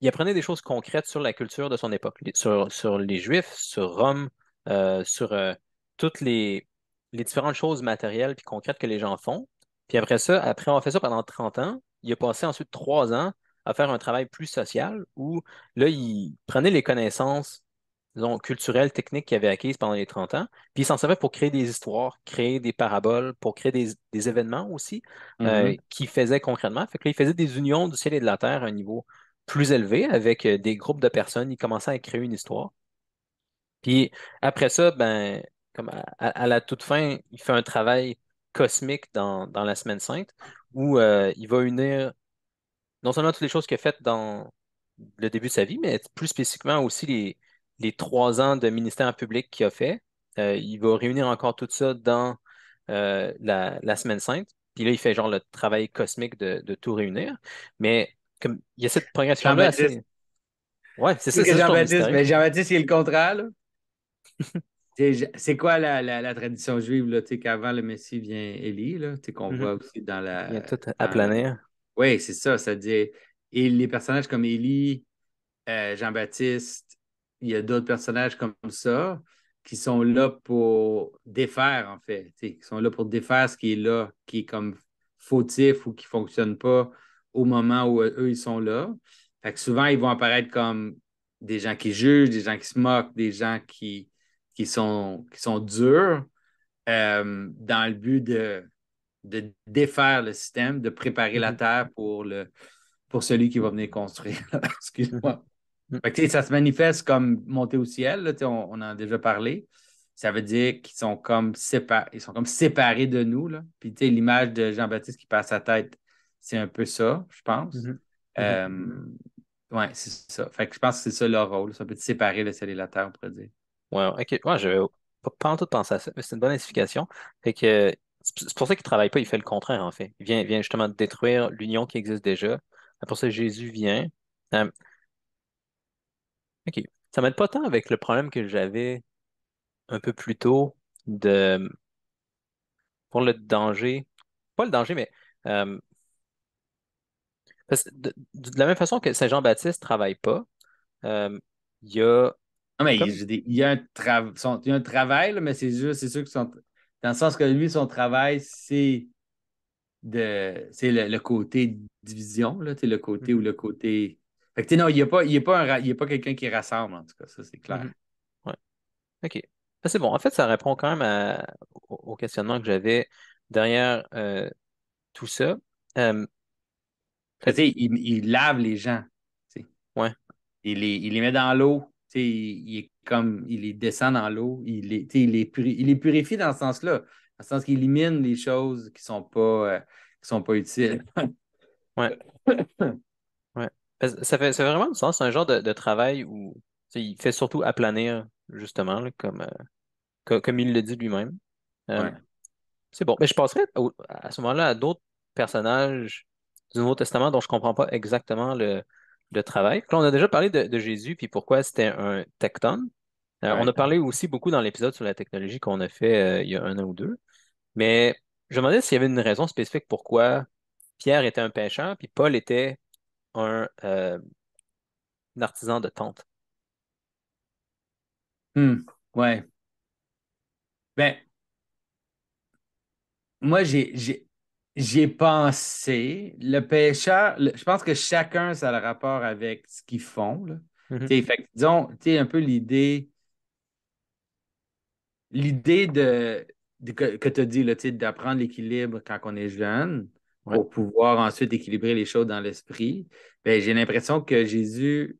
il apprenait des choses concrètes sur la culture de son époque, sur, les Juifs, sur Rome, euh, sur euh, toutes les, les différentes choses matérielles puis concrètes que les gens font. Puis après ça, après avoir fait ça pendant 30 ans, il a passé ensuite trois ans à faire un travail plus social où là, il prenait les connaissances culturelles, techniques qu'il avait acquises pendant les 30 ans. Puis il s'en servait pour créer des histoires, créer des paraboles, pour créer des, événements aussi euh, mm-hmm. qu'il faisait concrètement. Fait que là, il faisait des unions du ciel et de la terre à un niveau plus élevé avec euh, des groupes de personnes. Il commençait à créer une histoire. Puis après ça, ben, comme à, la toute fin, il fait un travail cosmique dans, la semaine sainte où euh, il va unir non seulement toutes les choses qu'il a faites dans le début de sa vie, mais plus spécifiquement aussi les, les trois ans de ministère public qu'il a fait. Euh, il va réunir encore tout ça dans euh, la, Semaine Sainte. Puis là, il fait genre le travail cosmique de, tout réunir. Mais il y a cette progression-là assez... Ouais, c'est ça. mais Jean-Baptiste, il est le contraire. c'est quoi la, tradition juive, là, qu'avant le Messie vient Élie, là, qu'on mm-hmm. voit aussi dans la... Il y a tout à planer. Oui, c'est ça, c'est-à-dire, et les personnages comme Élie, euh, Jean-Baptiste, il y a d'autres personnages comme ça qui sont là pour défaire, en fait, Ils sont là pour défaire ce qui est là, qui est comme fautif ou qui ne fonctionne pas au moment où euh, eux, ils sont là. Fait souvent, ils vont apparaître comme des gens qui jugent, des gens qui se moquent, des gens qui, qui, sont, qui sont durs euh, dans le but de, de défaire le système, de préparer la mm-hmm. terre pour, le, pour celui qui va venir construire. Excuse-moi. Mm. ça se manifeste comme monter au ciel, on, en a déjà parlé. Ça veut dire qu'ils sont comme séparés, ils sont comme séparés de nous. Là. Puis l'image de Jean-Baptiste qui passe sa tête, c'est un peu ça, je pense. Mm-hmm. Mm-hmm. Euh, c'est ça. Fait que je pense que c'est ça leur rôle. C'est un peu de séparer le ciel et la terre, on pourrait dire. Ouais, ok. moi je pas en tout penser à ça, mais c'est une bonne explication. que c'est pour ça qu'il ne travaille pas, il fait le contraire, en fait. Il vient, vient justement détruire l'union qui existe déjà. C'est Pour ça, que Jésus vient. Euh, OK. Ça m'aide pas tant avec le problème que j'avais un peu plus tôt de pour le danger. Pas le danger, mais euh, de, la même façon que Saint-Jean-Baptiste travaille pas, euh, il y a. mais il, y a un un travail, mais c'est c'est sûr que son... dans le sens que lui, son travail, c'est de c'est le, côté division, là, le côté mhm. ou le côté il n'y pas, pas, quelqu'un qui rassemble, en tout cas, ça, c'est clair. Mhm. OK. Ah, c'est bon. En fait, ça répond quand même au, questionnement que j'avais derrière euh, tout ça. il, lave les gens. Il les, il les met dans l'eau. Il, comme il les descend dans l'eau. Il les, il, il les purifie dans ce sens-là. Dans le sens qu'il élimine les choses qui ne sont, pas, euh, sont pas utiles. ouais. Ça fait, vraiment du sens. C'est un genre de, travail où il fait surtout aplanir, justement, comme, euh, comme il le dit lui-même. Euh, c'est bon. Mais je passerai à ce moment-là à d'autres personnages du Nouveau Testament dont je ne comprends pas exactement le, travail. on a déjà parlé de, Jésus puis pourquoi c'était un tecton. Euh, on a parlé aussi beaucoup dans l'épisode sur la technologie qu'on a fait il y a un an ou deux. Mais je me demandais s'il y avait une raison spécifique pourquoi Pierre était un pêcheur puis Paul était un, euh, artisan de tente. Hmm, ouais. Ben, moi, j'ai pensé, le pêcheur, je pense que chacun, ça a le rapport avec ce qu'ils font. Là. Mm-hmm. tu disons, un peu l'idée l'idée de, que, que tu as dit, d'apprendre l'équilibre quand on est jeune, pour pouvoir ensuite équilibrer les choses dans l'esprit. Ben, j'ai l'impression que Jésus,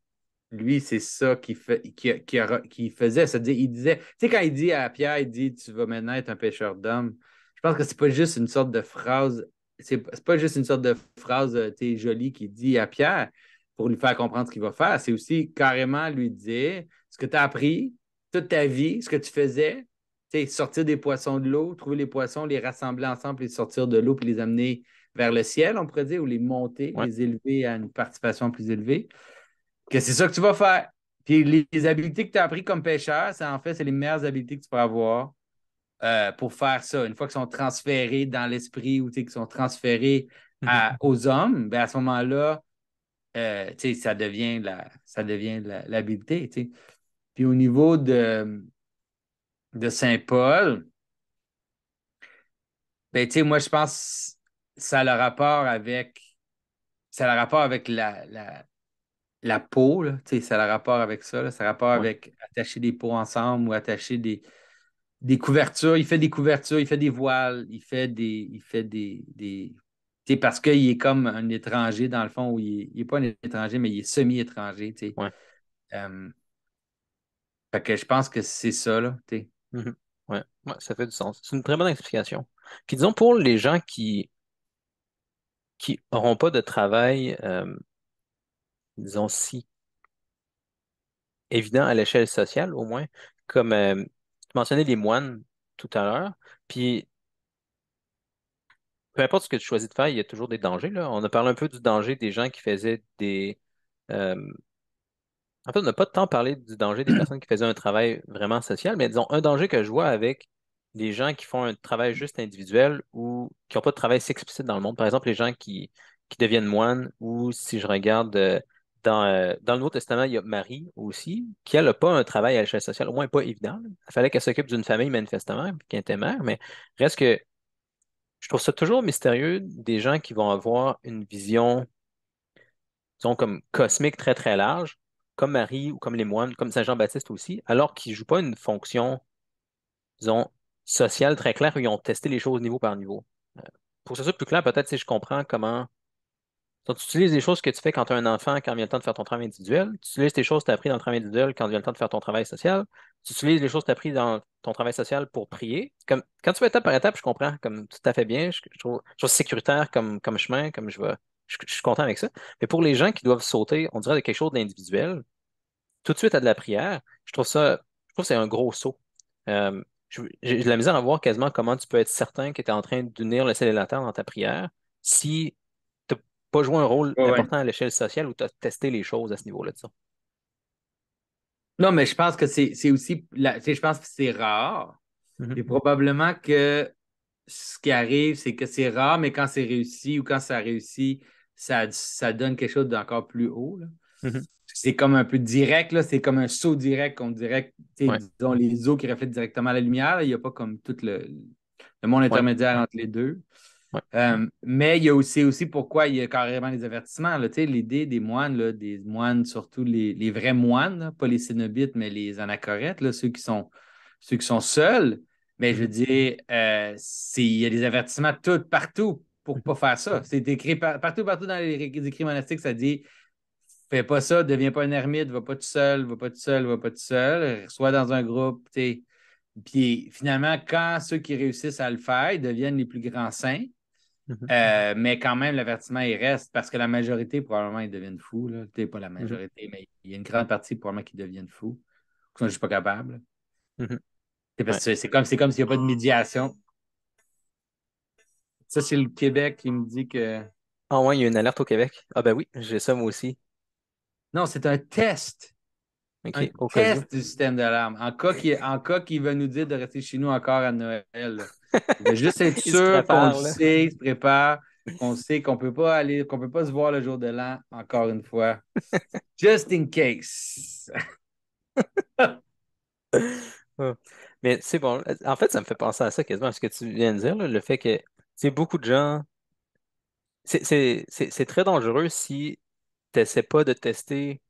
lui, c'est ça qui, qui, faisait. C'est-à-dire, il disait, tu sais, quand il dit à Pierre, il dit Tu vas maintenant être un pêcheur d'hommes, je pense que c'est pas juste une sorte de phrase, c'est pas juste une sorte de phrase euh, jolie qu'il dit à Pierre pour lui faire comprendre ce qu'il va faire. C'est aussi carrément lui dire ce que tu as appris toute ta vie, ce que tu faisais, tu sais, sortir des poissons de l'eau, trouver les poissons, les rassembler ensemble, et sortir de l'eau, puis les amener vers le ciel, on pourrait dire, ou les monter, les élever à une participation plus élevée, que c'est ça que tu vas faire. Puis les, habilités habiletés que tu as apprises comme pêcheur, ça, en fait, c'est les meilleures habiletés que tu peux avoir euh, pour faire ça. Une fois qu'ils sont transférés dans l'esprit ou qu'ils sont transférés mhm. aux hommes, ben à ce moment-là, euh, ça devient la, ça devient l'habileté. Puis au niveau de, de Saint-Paul, ben, moi, je pense ça a le rapport avec. Ça a le rapport avec la, la, la peau, ça a le rapport avec ça. ça a le rapport avec attacher des peaux ensemble ou attacher des, des couvertures. Il fait des couvertures, il fait des voiles, il fait des. Il fait des, des... parce qu'il est comme un étranger, dans le fond, où il n'est pas un étranger, mais il est semi-étranger. Euh, fait que je pense que c'est ça, là. Mm-hmm. ça fait du sens. C'est une très bonne explication. disons, pour les gens qui qui n'auront pas de travail, euh, disons, si évident à l'échelle sociale, au moins, comme euh, tu mentionnais les moines tout à l'heure, puis peu importe ce que tu choisis de faire, il y a toujours des dangers. Là. On a parlé un peu du danger des gens qui faisaient des. Euh, en fait, on n'a pas de temps parlé du danger des personnes qui faisaient un travail vraiment social, mais disons, un danger que je vois avec des gens qui font un travail juste individuel ou qui n'ont pas de travail si explicite dans le monde. Par exemple, les gens qui, deviennent moines ou si je regarde euh, dans, euh, dans, le Nouveau Testament, il y a Marie aussi, qui elle n'a pas un travail à l'échelle sociale, au moins pas évident. Il fallait qu'elle s'occupe d'une famille manifestement, qui était mère, mais reste que je trouve ça toujours mystérieux des gens qui vont avoir une vision, disons, comme cosmique très très large, comme Marie ou comme les moines, comme Saint Jean-Baptiste aussi, alors qu'ils ne jouent pas une fonction, disons, social très clair où ils ont testé les choses niveau par niveau. Euh, pour que ce soit plus clair, peut-être si je comprends comment. Donc, tu utilises les choses que tu fais quand tu as un enfant, quand vient le temps de faire ton travail individuel. Tu utilises les choses que tu as apprises dans le travail individuel quand vient le temps de faire ton travail social. Tu utilises les choses que tu as apprises dans ton travail social pour prier. Comme, quand tu vas étape par étape, je comprends comme tout à fait bien. Je, trouve, je trouve, sécuritaire comme, comme chemin, comme je, vais, je, suis content avec ça. Mais pour les gens qui doivent sauter, on dirait de quelque chose d'individuel, tout de suite à de la prière, je trouve ça, je trouve que c'est un gros saut. Euh, j'ai de la misère à voir quasiment comment tu peux être certain que tu es en train d'unir le ciel et la dans ta prière si tu n'as pas joué un rôle important à l'échelle sociale ou tu as testé les choses à ce niveau-là. Non, mais je pense que c'est aussi. je pense que c'est rare. Mm-hmm. Et probablement que ce qui arrive, c'est que c'est rare, mais quand c'est réussi ou quand ça réussit, ça, ça donne quelque chose d'encore plus haut. Là. Mm-hmm c'est comme un peu direct, c'est comme un saut direct qu'on dirait, ouais. disons, les eaux qui reflètent directement la lumière. il n'y a pas comme tout le, monde intermédiaire entre les deux. Euh, mais il y a aussi, aussi pourquoi il y a carrément les avertissements. L'idée des moines, des moines, surtout les, vrais moines, pas les cénobites, mais les anachorètes, ceux, qui sont, ceux qui sont seuls, mais je veux dire, euh, il y a des avertissements tout partout pour ne pas faire ça. C'est écrit partout, partout dans les écrits monastiques, ça dit fais pas ça, deviens pas un ermite, va pas tout seul, va pas tout seul, va pas tout seul, sois dans un groupe, tu Puis finalement, quand ceux qui réussissent à le faire, ils deviennent les plus grands saints. Mhm. Euh, mais quand même, l'avertissement, il reste parce que la majorité, probablement, ils deviennent fous. Là. Pas la mhm. majorité, mais il y a une grande partie, probablement, qui deviennent fous. Qui sont juste pas capables. Mhm. C'est comme s'il n'y a pas de médiation. Ça, c'est le Québec qui me dit que. Ah ouais, il y a une alerte au Québec. Ah ben oui, j'ai ça moi aussi. Non, c'est un test. un test du système d'alarme. En cas qu'il qu va nous dire de rester chez nous encore à Noël. Il juste être sûr qu'on sait, se prépare, qu'on sait qu'on peut pas aller, qu'on peut pas se voir le jour de l'an, encore une fois. Just in case. Mais c'est bon. En fait, ça me fait penser à ça quasiment, à ce que tu viens de dire, le fait que c'est beaucoup de gens. C'est très dangereux si tu t'essaies pas de tester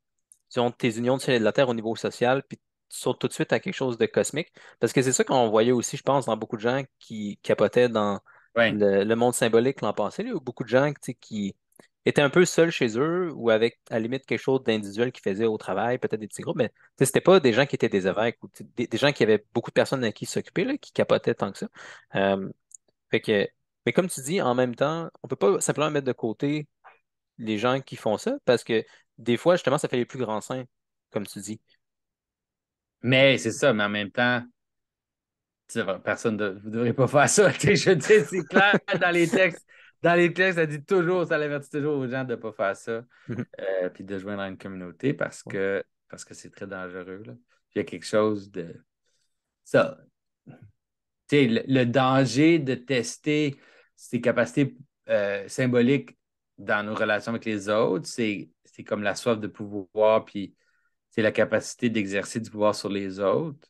tes unions de ciel de la Terre au niveau social, puis tu sautes tout de suite à quelque chose de cosmique. Parce que c'est ça qu'on voyait aussi, je pense, dans beaucoup de gens qui capotaient dans le, monde symbolique l'an passé, beaucoup de gens qui étaient un peu seuls chez eux ou avec, à limite, quelque chose d'individuel qui faisait au travail, peut-être des petits groupes, mais c'était pas des gens qui étaient des évêques ou des, gens qui avaient beaucoup de personnes à qui s'occuper, qui capotaient tant que ça. Euh, mais comme tu dis, en même temps, on ne peut pas simplement mettre de côté les gens qui font ça parce que des fois, justement, ça fait les plus grands seins, comme tu dis. Mais c'est ça, mais en même temps, personne ne devrait pas faire ça. Je dis, c'est clair dans les textes. Dans les textes, ça dit toujours, ça l'avertit toujours aux gens de ne pas faire ça, mhm. euh, puis de joindre une communauté parce que parce que c'est très dangereux. Il y a quelque chose de. Ça. Le, le danger de tester ses capacités euh, symboliques dans nos relations avec les autres, c'est comme la soif de pouvoir, puis c'est la capacité d'exercer du pouvoir sur les autres.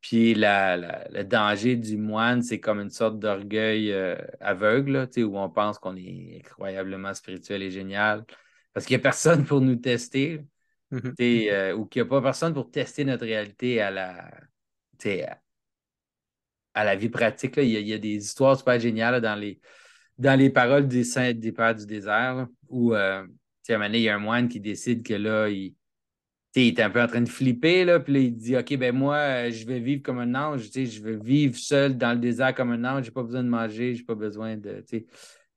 Puis le danger du moine, c'est comme une sorte d'orgueil euh, aveugle, où on pense qu'on est incroyablement spirituel et génial, parce qu'il n'y a personne pour nous tester, mm-hmm. euh, ou qu'il n'y a pas personne pour tester notre réalité à la, à, la vie pratique. Il, y a, des histoires super géniales dans les dans les paroles des saints des pères du désert, où euh, à un moment donné, il y a un moine qui décide que là, il, il un peu en train de flipper, là, puis il dit OK, ben moi, euh, je vais vivre comme un ange, je vais vivre seul dans le désert comme un ange, j'ai pas besoin de manger, j'ai pas besoin de. Puis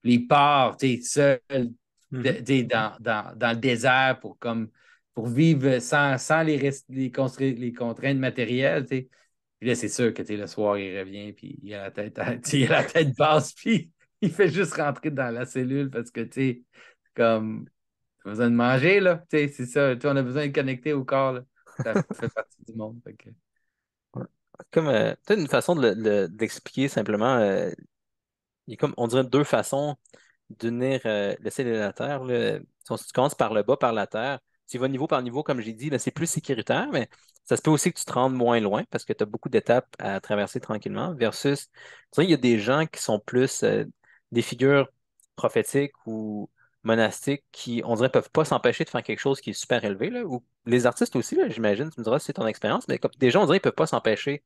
il part, seul hum. dans, dans, le désert pour comme pour vivre sans, sans les, les, contraintes matérielles. Puis là, c'est sûr que le soir, il revient, puis il a la tête, la tête basse, puis il fait juste rentrer dans la cellule parce que, tu sais, comme, as besoin de manger, là. Tu sais, c'est ça. Tu on a besoin de connecter au corps, là. Ça fait partie du monde. Comme, peut-être une façon de d'expliquer simplement, euh, il y comme, on dirait deux façons d'unir euh, le ciel et la terre. Si tu commences par le bas, par la terre, tu vas niveau par niveau, comme j'ai dit, c'est plus sécuritaire, mais ça se peut aussi que tu te rendes moins loin parce que tu as beaucoup d'étapes à traverser tranquillement. Versus, tu sais, il y a des gens qui sont plus euh, des figures prophétiques ou monastiques qui, on dirait, peuvent pas s'empêcher de faire quelque chose qui est super élevé. ou les artistes aussi, j'imagine, tu me diras si c'est ton expérience, mais comme, déjà, on dirait, ils peuvent pas s'empêcher.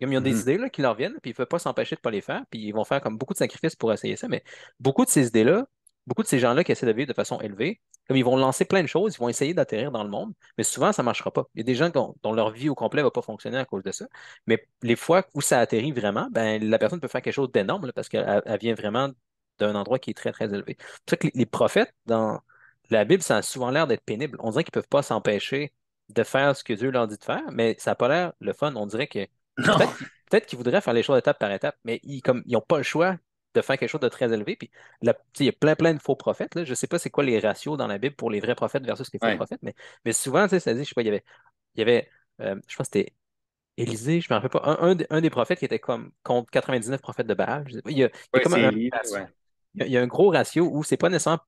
Comme ils ont des mm-hmm. idées qui leur viennent, puis ils ne peuvent pas s'empêcher de ne pas les faire, puis ils vont faire comme beaucoup de sacrifices pour essayer ça, mais beaucoup de ces idées-là, beaucoup de ces gens-là qui essaient de vivre de façon élevée, comme ils vont lancer plein de choses, ils vont essayer d'atterrir dans le monde, mais souvent, ça ne marchera pas. Il y a des gens dont, leur vie au complet ne va pas fonctionner à cause de ça. Mais les fois où ça atterrit vraiment, ben, la personne peut faire quelque chose d'énorme parce qu'elle vient vraiment d'un endroit qui est très, très élevé. C'est pour que les, prophètes dans la Bible, ça a souvent l'air d'être pénible. On dirait qu'ils ne peuvent pas s'empêcher de faire ce que Dieu leur dit de faire, mais ça n'a pas l'air le fun. On dirait que peut-être qu'ils voudraient faire les choses étape par étape, mais ils n'ont ils pas le choix de faire quelque chose de très élevé. Puis il y a plein, plein de faux prophètes. Je ne sais pas c'est quoi les ratios dans la Bible pour les vrais prophètes versus les faux prophètes, mais, mais souvent, ça dit, je sais pas, il y avait, il y avait euh, je pense que c'était Élisée, je ne me rappelle pas, un, des prophètes qui était comme contre 99 prophètes de Baal. il y a, un, gros ratio où c'est pas nécessairement.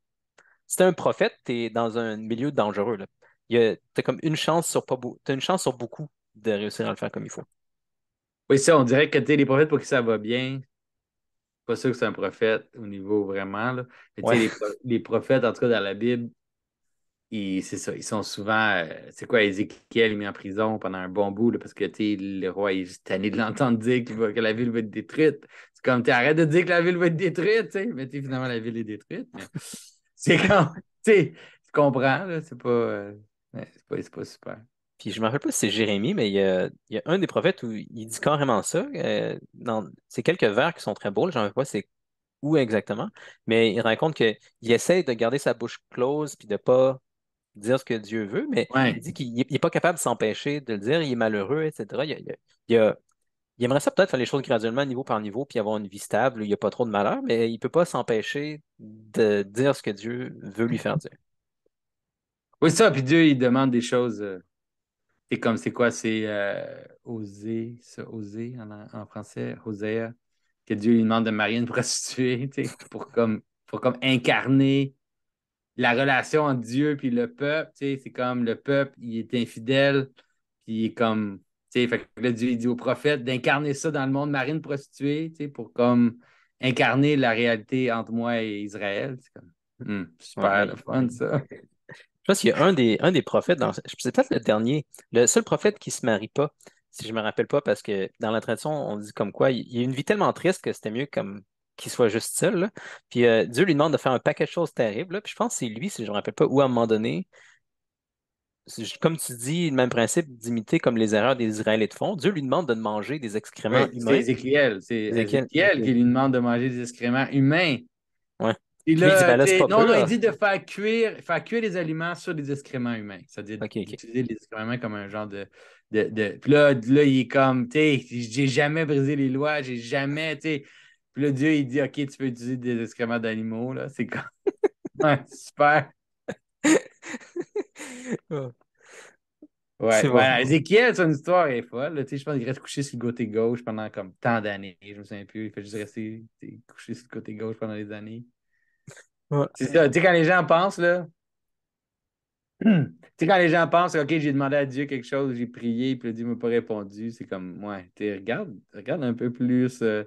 Si tu un prophète, tu es dans un milieu dangereux. Tu as comme une chance sur pas as une chance sur beaucoup de réussir à le faire comme il faut. Oui, ça, on dirait que tu es les prophètes, pour que ça va bien, pas sûr que c'est un prophète au niveau vraiment. les, prophètes, en tout cas dans la Bible, c'est ça, ils sont souvent. Euh, c'est quoi, Ézéchiel mis en prison pendant un bon bout parce que le roi il est tanné de l'entendre dire que la ville va être détruite. C'est comme, arrête de dire que la ville va être détruite, mais finalement la ville est détruite. c'est quand. Tu comprends, c'est pas, euh, pas, pas super je ne me rappelle pas si c'est Jérémie, mais il y, a, un des prophètes où il dit carrément ça. Euh, c'est quelques vers qui sont très beaux, je ne sais pas c'est où exactement, mais il raconte qu'il essaie de garder sa bouche close puis de ne pas dire ce que Dieu veut, mais il dit qu'il n'est pas capable de s'empêcher de le dire, il est malheureux, etc. Il, aimerait ça peut-être faire les choses graduellement, niveau par niveau, puis avoir une vie stable où il n'y a pas trop de malheur, mais il ne peut pas s'empêcher de dire ce que Dieu veut lui faire dire. Oui, ça, puis Dieu, il demande des choses. Euh, c'est comme, c'est quoi? C'est euh, oser, se oser en, français, oser, que Dieu lui demande de marier une prostituée, pour comme, pour comme incarner la relation entre Dieu puis le peuple. C'est comme le peuple, il est infidèle, puis il est comme, fait que là, Dieu dit au prophète d'incarner ça dans le monde, marier une prostituée, pour comme incarner la réalité entre moi et Israël. C'est comme, hmm, super le fun, ça. Je pense qu'il y a un des, un des prophètes, dans, c'est peut-être le dernier, le seul prophète qui ne se marie pas, si je ne me rappelle pas, parce que dans la tradition, on dit comme quoi, il y a une vie tellement triste que c'était mieux comme qu'il soit juste seul. Puis euh, Dieu lui demande de faire un paquet de choses terribles. Puis je pense que c'est lui, si je ne me rappelle pas, où à un moment donné, comme tu dis, le même principe d'imiter comme les erreurs des Israélites font. Dieu lui demande de manger des excréments humains. C'est Ézéchiel. qui lui demande de manger des excréments humains. Ouais. Il, dit, ben non, non, il dit de faire cuire, faire cuire les aliments sur les excréments humains. C'est-à-dire d'utiliser les excréments comme un genre de. de, de... Puis là, là, il est comme, tu sais, j'ai jamais brisé les lois, j'ai jamais, tu sais. Puis là, Dieu, il dit, OK, tu peux utiliser des excréments d'animaux, là. C'est comme. ouais, super. ouais voilà Ezekiel Ezekiel, son histoire est folle. Je pense qu'il reste couché sur le côté gauche pendant comme tant d'années. Je me souviens plus. Il fait juste rester couché sur le côté gauche pendant des années. Tu sais, quand les gens pensent, là. tu sais, quand les gens pensent, OK, j'ai demandé à Dieu quelque chose, j'ai prié, puis Dieu ne m'a pas répondu, c'est comme, ouais, regarde, regarde un peu plus euh,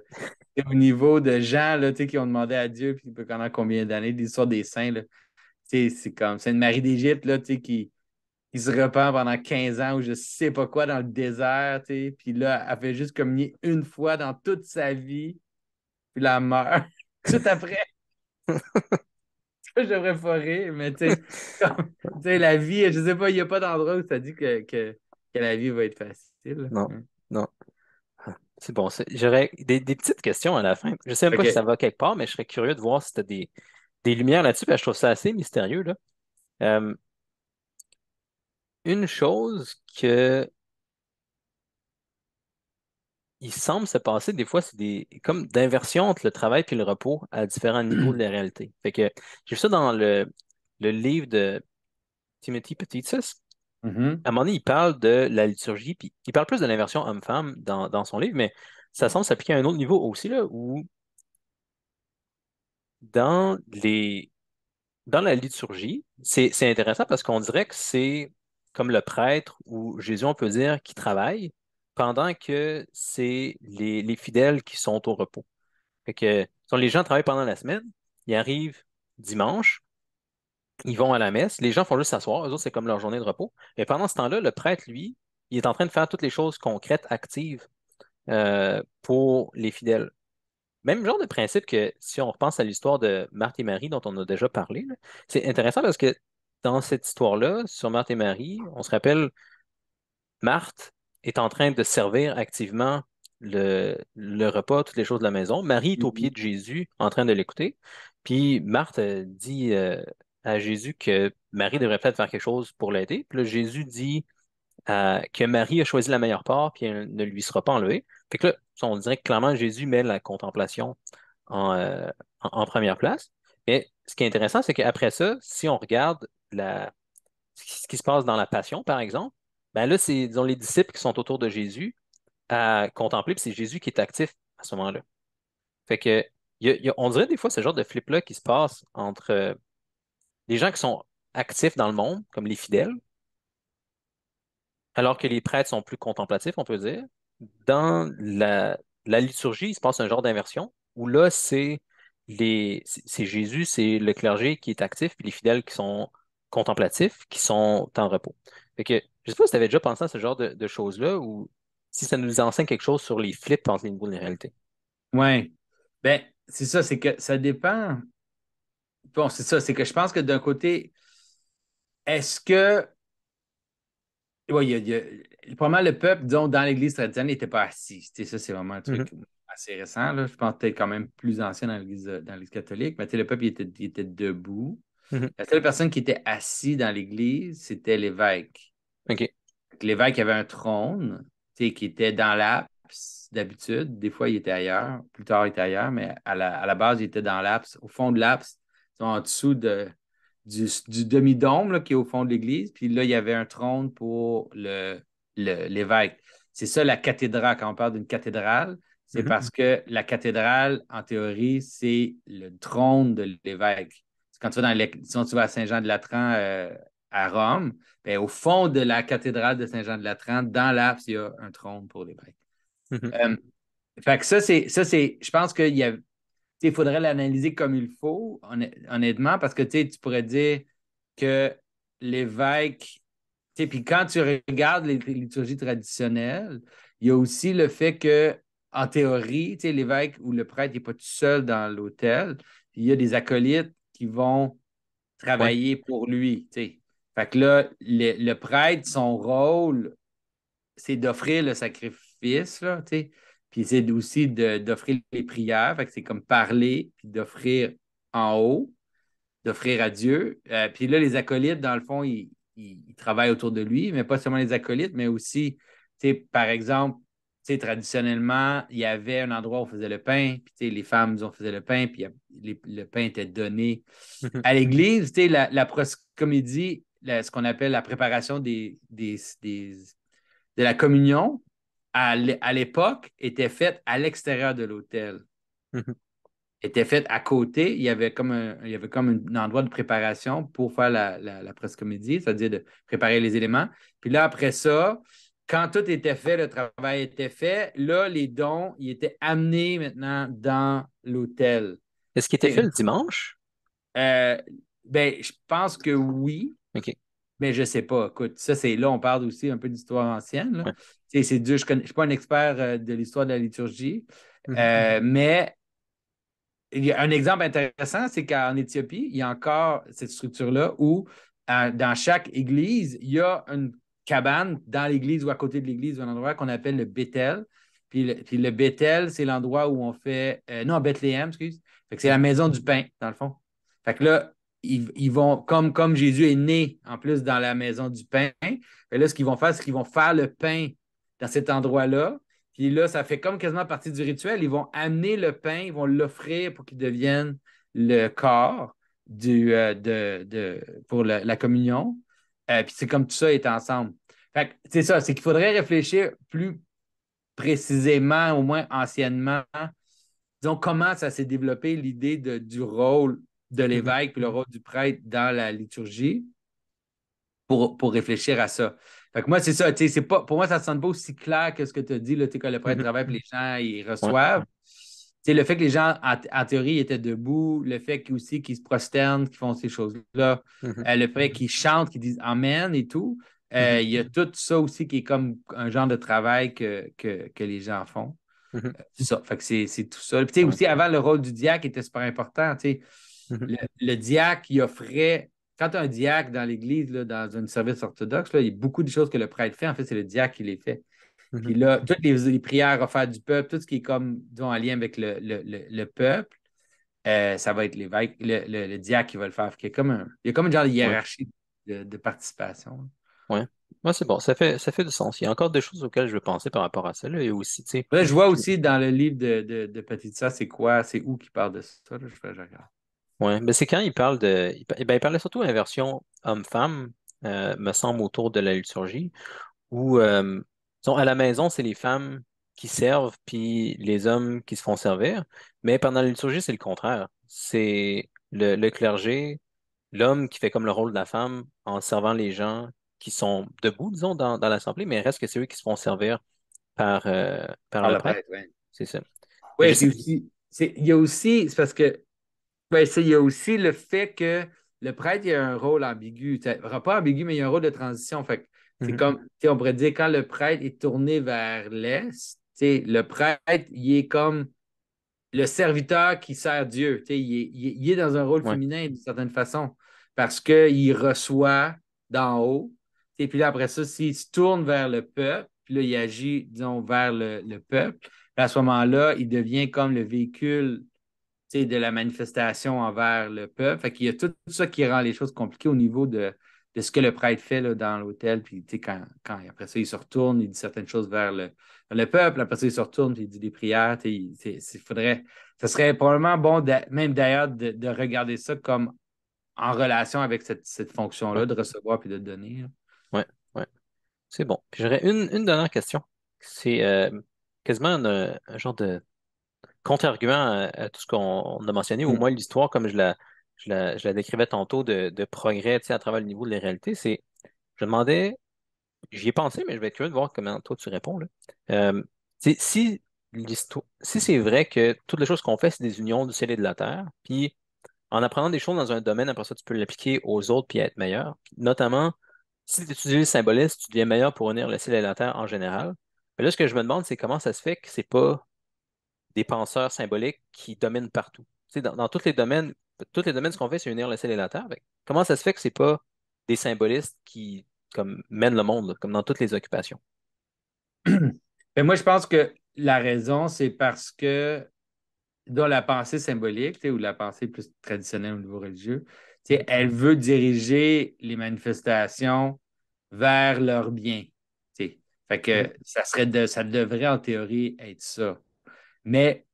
au niveau de gens là, tu sais, qui ont demandé à Dieu, puis pendant combien d'années, l'histoire des saints, là, c'est comme une marie d'Égypte là, tu qui, qui se repent pendant 15 ans ou je sais pas quoi dans le désert, tu puis là, elle fait juste communier une fois dans toute sa vie, puis la meurt tout après. j'aimerais pas rire, mais tu sais, la vie, je sais pas, il n'y a pas d'endroit où ça dit que, la vie va être facile. Non, hmm. non. Ah, c'est bon. J'aurais des, petites questions à la fin. Je sais même pas si ça va quelque part, mais je serais curieux de voir si tu as des, lumières là-dessus, parce que je trouve ça assez mystérieux. Là. Euh, une chose que il semble se passer des fois, c'est des comme d'inversion entre le travail et le repos à différents niveaux de la réalité. Fait que j'ai vu ça dans le, livre de Timothy Petitis. Mm-hmm. À un moment donné, il parle de la liturgie, puis il parle plus de l'inversion homme-femme dans, son livre, mais ça semble s'appliquer à un autre niveau aussi, là, où dans les dans la liturgie, c'est intéressant parce qu'on dirait que c'est comme le prêtre ou Jésus, on peut dire, qui travaille, pendant que c'est les, fidèles qui sont au repos. les gens travaillent pendant la semaine, ils arrivent dimanche, ils vont à la messe, les gens font juste s'asseoir, eux autres, c'est comme leur journée de repos. Mais pendant ce temps-là, le prêtre, lui, il est en train de faire toutes les choses concrètes, actives euh, pour les fidèles. Même genre de principe que si on repense à l'histoire de Marthe et Marie dont on a déjà parlé, c'est intéressant parce que dans cette histoire-là, sur Marthe et Marie, on se rappelle, Marthe est en train de servir activement le, le, repas, toutes les choses de la maison. Marie est au pied mm-hmm. de Jésus en train de l'écouter. Puis Marthe euh, dit euh, à Jésus que Marie devrait peut-être faire quelque chose pour l'aider. Puis là, Jésus dit euh, que Marie a choisi la meilleure part, puis elle ne lui sera pas enlevée. Fait que là, on dirait que clairement Jésus met la contemplation en, première place. Mais ce qui est intéressant, c'est qu'après ça, si on regarde la, ce qui se passe dans la passion, par exemple, ben là, c'est, disons, les disciples qui sont autour de Jésus à contempler, puis c'est Jésus qui est actif à ce moment-là. Fait que, on dirait des fois ce genre de flip-là qui se passe entre les euh, gens qui sont actifs dans le monde, comme les fidèles, alors que les prêtres sont plus contemplatifs, on peut dire. Dans la, liturgie, il se passe un genre d'inversion où là, c'est les c'est Jésus, c'est le clergé qui est actif, puis les fidèles qui sont contemplatifs, qui sont en repos. Fait que je ne sais pas si tu avais déjà pensé à ce genre de, choses-là ou si ça nous enseigne quelque chose sur les flips entre les niveaux de réalité. Oui. Ben, c'est ça, c'est que ça dépend. Bon, c'est ça, c'est que je pense que d'un côté, est-ce que. Oui, il Probablement, le peuple, disons, dans l'Église traditionnelle n'était pas assis. ça, c'est vraiment un truc mm-hmm. assez récent. Je pense que c'était quand même plus ancien dans l'Église, catholique, mais le peuple il était, debout. Mm-hmm. La seule personne qui était assise dans l'Église, c'était l'évêque. OK. L'évêque avait un trône qui était dans l'aps, d'habitude. Des fois, il était ailleurs. Plus tard, il était ailleurs, mais à la, base, il était dans l'aps. Au fond de l'apse, en dessous de, du, demi-dôme qui est au fond de l'église. Puis là, il y avait un trône pour l'évêque. Le, l'évêque. c'est ça la cathédrale. Quand on parle d'une cathédrale, c'est mm-hmm. parce que la cathédrale, en théorie, c'est le trône de l'évêque. Quand tu vas, dans tu vas à Saint-Jean-de-Latran euh, à Rome, ben, au fond de la cathédrale de Saint-Jean-de-Latran, la dans l'Aps, il y a un trône pour l'évêque. Mhm. Euh, fait que ça, c'est, ça, c'est, je pense qu'il y a, faudrait l'analyser comme il faut, honnêtement, parce que tu pourrais dire que l'évêque, puis quand tu regardes les, liturgies traditionnelles, il y a aussi le fait que, en théorie, l'évêque ou le prêtre n'est pas tout seul dans l'hôtel. Il y a des acolytes qui vont travailler pour lui. Fait que là, le, prêtre, son rôle, c'est d'offrir le sacrifice, là, sais Puis c'est aussi d'offrir les prières. Fait que c'est comme parler, puis d'offrir en haut, d'offrir à Dieu. Euh, puis là, les acolytes, dans le fond, ils, travaillent autour de lui, mais pas seulement les acolytes, mais aussi, tu par exemple, traditionnellement, il y avait un endroit où on faisait le pain, puis les femmes, ont faisait le pain, puis le pain était donné. à l'Église, la, la proscomédie ce qu'on appelle la préparation des, de la communion, à l'époque, était faite à l'extérieur de l'hôtel. Mhm. Était faite à côté. Il y avait comme un, il y avait comme un endroit de préparation pour faire la, presse comédie, c'est-à-dire de préparer les éléments. Puis là, après ça, quand tout était fait, le travail était fait, là, les dons, ils étaient amenés maintenant dans l'hôtel. Est-ce qu'il était fait le dimanche? Euh, ben, je pense que oui. Mais je ne sais pas. Écoute, ça, c'est là, on parle aussi un peu d'histoire ancienne. C'est dur. Je ne suis pas un expert euh, de l'histoire de la liturgie. Mm-hmm. Euh, mais il y a un exemple intéressant, c'est qu'en Éthiopie, il y a encore cette structure-là où euh, dans chaque église, il y a une cabane dans l'église ou à côté de l'église, un endroit qu'on appelle le Bethel. Puis le, puis Bethel, c'est l'endroit où on fait. non, Bethléem, excuse. c'est la maison du pain, dans le fond. Fait que là, ils, vont, comme, comme Jésus est né en plus dans la maison du pain, et ben là, ce qu'ils vont faire, c'est qu'ils vont faire le pain dans cet endroit-là. Puis là, ça fait comme quasiment partie du rituel. Ils vont amener le pain, ils vont l'offrir pour qu'il devienne le corps du, euh, de, pour la, communion. Euh, puis c'est comme tout ça est ensemble. c'est ça, c'est qu'il faudrait réfléchir plus précisément, au moins anciennement, disons, comment ça s'est développé l'idée du rôle de mhm. l'évêque puis le rôle du prêtre dans la liturgie pour, pour réfléchir à ça. Fait que moi, c'est ça, c'est pas, pour moi, ça ne sonne pas aussi clair que ce que tu as dit, là, que le prêtre mhm. travaille et les gens ils reçoivent. Le fait que les gens, en, théorie, étaient debout, le fait aussi qu'ils se prosternent, qu'ils font ces choses-là, mhm. euh, le fait qu'ils chantent, qu'ils disent Amen et tout, euh, il y a tout ça aussi qui est comme un genre de travail que, que, les gens font. Euh, c'est ça. Fait que c'est tout ça. Puis, aussi, avant, le rôle du diacre était super important. sais Mhm. Le, diacre, il offrait quand un diacre dans l'Église, dans un service orthodoxe, il y a beaucoup de choses que le prêtre fait. En fait, c'est le diacre qui les fait. Mhm. là, toutes les, prières offertes du peuple, tout ce qui est comme, dont en lien avec le, peuple, euh, ça va être l'évêque, le, diacre qui va le faire. Il y a comme il y comme une genre de hiérarchie de, participation. Oui. Moi, c'est bon. Ça fait, ça fait du sens. Il y a encore des choses auxquelles je veux penser par rapport à ça. et aussi, je vois aussi dans le livre de, de, de c'est quoi, c'est où qui parle de ça. Là, je, je regarde. Oui, mais c'est quand il parle de. Il, ben, parlait surtout d'inversion homme-femme, euh, me semble, autour de la liturgie, où euh, à la maison, c'est les femmes qui servent, puis les hommes qui se font servir. Mais pendant la liturgie, c'est le contraire. C'est le, clergé, l'homme qui fait comme le rôle de la femme en servant les gens qui sont debout, disons, dans, l'assemblée, mais reste que c'est eux qui se font servir par, euh, la par, C'est ça. Oui, c'est aussi. il y a aussi, c'est parce que ben, il y a aussi le fait que le prêtre, il a un rôle ambigu. Pas ambigu, mais il y a un rôle de transition. Fait c'est mm-hmm. comme, on pourrait dire, quand le prêtre est tourné vers l'Est, le prêtre, il est comme le serviteur qui sert Dieu. Il est, est, dans un rôle féminin d'une certaine façon parce qu'il reçoit d'en haut. puis après ça, s'il se tourne vers le peuple, puis là, il agit, disons, vers le, le peuple, à ce moment-là, il devient comme le véhicule de la manifestation envers le peuple. Il y a tout, ça qui rend les choses compliquées au niveau de, de ce que le prêtre fait dans l'hôtel. Puis quand, quand après ça, il se retourne, il dit certaines choses vers le, peuple. Après ça, il se retourne, il dit des prières. Ce faudrait, ça serait probablement bon, même d'ailleurs, de, regarder ça comme en relation avec cette, fonction-là, de recevoir puis de donner. Oui, oui. C'est bon. j'aurais une, dernière question. C'est euh, quasiment un genre de contre-argument à, tout ce qu'on a mentionné, ou au mm. moins l'histoire, comme je la, je la, décrivais tantôt, de, progrès à travers le niveau de la réalité, c'est, je demandais, j'y ai pensé, mais je vais être curieux de voir comment toi tu réponds. Euh, si c'est vrai que toutes les choses qu'on fait, c'est des unions du ciel et de la terre, puis en apprenant des choses dans un domaine, après ça, tu peux l'appliquer aux autres puis être meilleur. Notamment, si tu étudies le symbolisme, tu deviens meilleur pour unir le ciel et la terre en général. Mais là, ce que je me demande, c'est comment ça se fait que c'est pas des penseurs symboliques qui dominent partout. Dans, dans tous les domaines, tous les domaines, ce qu'on fait, c'est unir le ciel Comment ça se fait que ce n'est pas des symbolistes qui comme, mènent le monde, comme dans toutes les occupations? Mais ben, moi, je pense que la raison, c'est parce que dans la pensée symbolique, ou la pensée plus traditionnelle au niveau religieux, elle veut diriger les manifestations vers leur bien. Fait que mm-hmm. ça, serait ça devrait en théorie être ça. Mais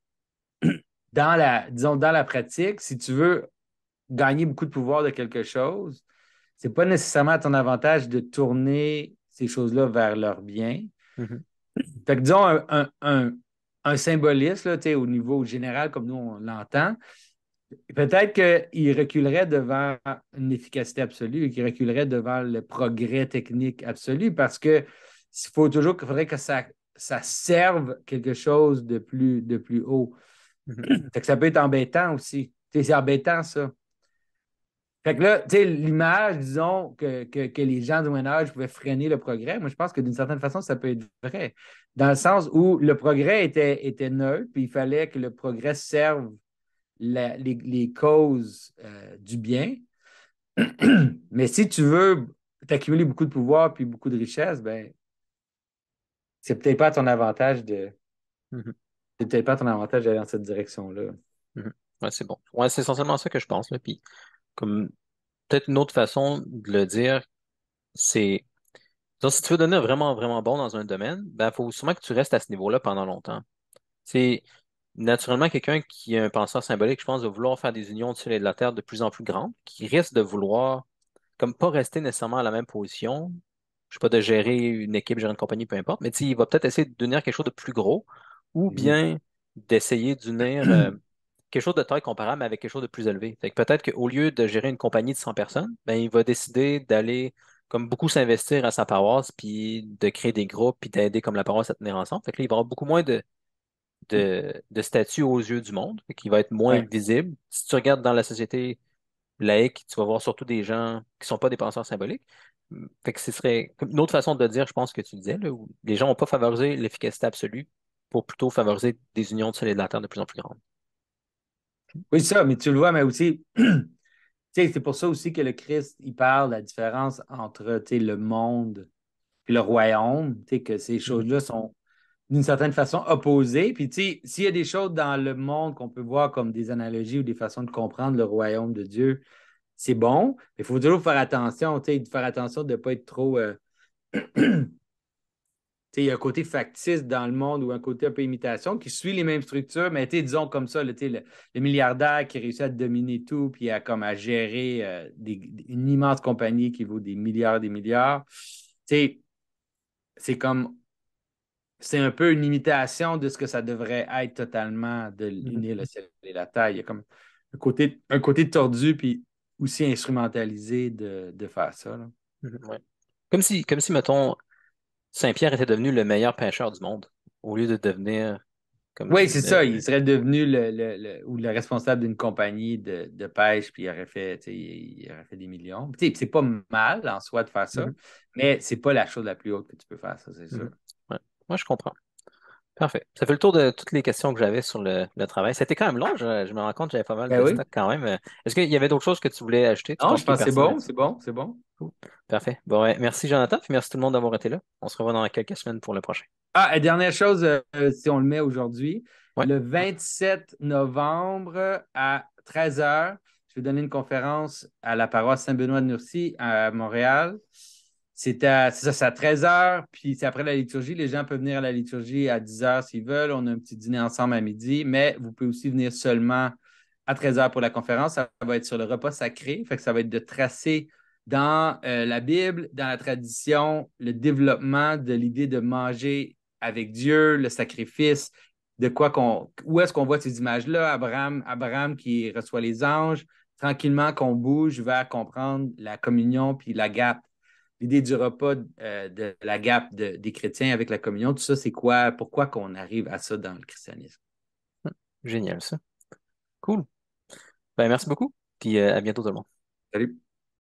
dans la, disons, dans la pratique, si tu veux gagner beaucoup de pouvoir de quelque chose, ce n'est pas nécessairement à ton avantage de tourner ces choses-là vers leur bien. Mm-hmm. disons un, un, un, symboliste au niveau général, comme nous on l'entend, peut-être qu'il reculerait devant une efficacité absolue, qu'il reculerait devant le progrès technique absolu, parce que il faut toujours qu'il faudrait que ça ça serve quelque chose de plus, de plus haut. Mm-hmm. que ça peut être embêtant aussi. C'est embêtant, ça. l'image, disons, que, les gens du Moyen Âge pouvaient freiner le progrès, moi, je pense que d'une certaine façon, ça peut être vrai. Dans le sens où le progrès était, était neutre, puis il fallait que le progrès serve les, causes euh, du bien. Mais si tu veux t'accumuler beaucoup de pouvoir puis beaucoup de richesse, ben, c'est peut-être pas ton avantage de. Mm-hmm. peut-être pas ton avantage d'aller dans cette direction-là. Mm-hmm. c'est bon. Ouais, c'est essentiellement ça que je pense. Puis, comme peut-être une autre façon de le dire, c'est. Donc, si tu veux donner vraiment, vraiment bon dans un domaine, il ben, faut sûrement que tu restes à ce niveau-là pendant longtemps. C'est naturellement quelqu'un qui est un penseur symbolique, je pense, de vouloir faire des unions du ciel et de la terre de plus en plus grandes, qui risque de vouloir, comme pas rester nécessairement à la même position, je sais pas, de gérer une équipe, gérer une compagnie, peu importe, mais il va peut-être essayer de devenir quelque chose de plus gros ou mm-hmm. bien d'essayer d'unir euh, quelque chose de taille comparable avec quelque chose de plus élevé. Fait peut-être qu'au lieu de gérer une compagnie de 100 personnes, ben, il va décider d'aller comme beaucoup s'investir à sa paroisse, puis de créer des groupes, puis d'aider comme la paroisse à tenir ensemble. Fait là, il va avoir beaucoup moins de, de, mm. statut aux yeux du monde, Il va être moins visible. Si tu regardes dans la société laïque, tu vas voir surtout des gens qui ne sont pas des penseurs symboliques, fait que ce serait une autre façon de dire, je pense, que tu disais, où les gens n'ont pas favorisé l'efficacité absolue pour plutôt favoriser des unions de soleil de la de plus en plus grandes. Oui, ça, mais tu le vois, mais aussi, c'est pour ça aussi que le Christ, il parle de la différence entre le monde et le royaume, que ces mm. choses-là sont d'une certaine façon opposées. Puis, s'il y a des choses dans le monde qu'on peut voir comme des analogies ou des façons de comprendre le royaume de Dieu, c'est bon, mais il faut toujours faire attention, tu faire attention de ne pas être trop. Euh, il y a un côté factice dans le monde ou un côté un peu imitation qui suit les mêmes structures, mais disons comme ça, le, le, milliardaire qui réussit à dominer tout puis à, comme, à gérer euh, une immense compagnie qui vaut des milliards, des milliards. C'est comme. C'est un peu une imitation de ce que ça devrait être totalement de l'unir mm-hmm. le ciel et la taille. Il y a comme un côté, un côté tordu puis aussi instrumentalisé de, de faire ça. Mm-hmm. Comme, si, comme si, mettons, Saint-Pierre était devenu le meilleur pêcheur du monde, au lieu de devenir. Comme oui, c'est ça. Il serait devenu le, responsable d'une compagnie de, pêche, puis il aurait fait, il aurait fait des millions. C'est pas mal en soi de faire ça, mm-hmm. mais c'est pas la chose la plus haute que tu peux faire, ça, c'est mm-hmm. sûr. Moi, je comprends. Parfait. Ça fait le tour de toutes les questions que j'avais sur le, travail. C'était quand même long, je, me rends compte, j'avais pas mal ben de quand même. Est-ce qu'il y avait d'autres choses que tu voulais ajouter? Non, je pense que c'est bon, c'est bon, c'est bon. Parfait. Bon, merci Jonathan, merci tout le monde d'avoir été là. On se revoit dans quelques semaines pour le prochain. Ah, et dernière chose, euh, si on le met aujourd'hui, le 27 novembre à 13h, je vais donner une conférence à la paroisse Saint-Benoît de nourcy à Montréal. C'est à, ça, 13h, puis c'est après la liturgie. Les gens peuvent venir à la liturgie à 10h s'ils veulent. On a un petit dîner ensemble à midi, mais vous pouvez aussi venir seulement à 13h pour la conférence. Ça va être sur le repas sacré, fait que ça va être de tracer dans euh, la Bible, dans la tradition, le développement de l'idée de manger avec Dieu, le sacrifice, de quoi qu'on, où est-ce qu'on voit ces images-là? Abraham, Abraham qui reçoit les anges, tranquillement qu'on bouge vers comprendre la communion puis la gap l'idée du repas euh, de la gap des chrétiens avec la communion, tout ça, c'est quoi, pourquoi qu'on arrive à ça dans le christianisme. Hum, génial, ça. Cool. Ben, merci beaucoup, puis euh, à bientôt tout le monde. Salut.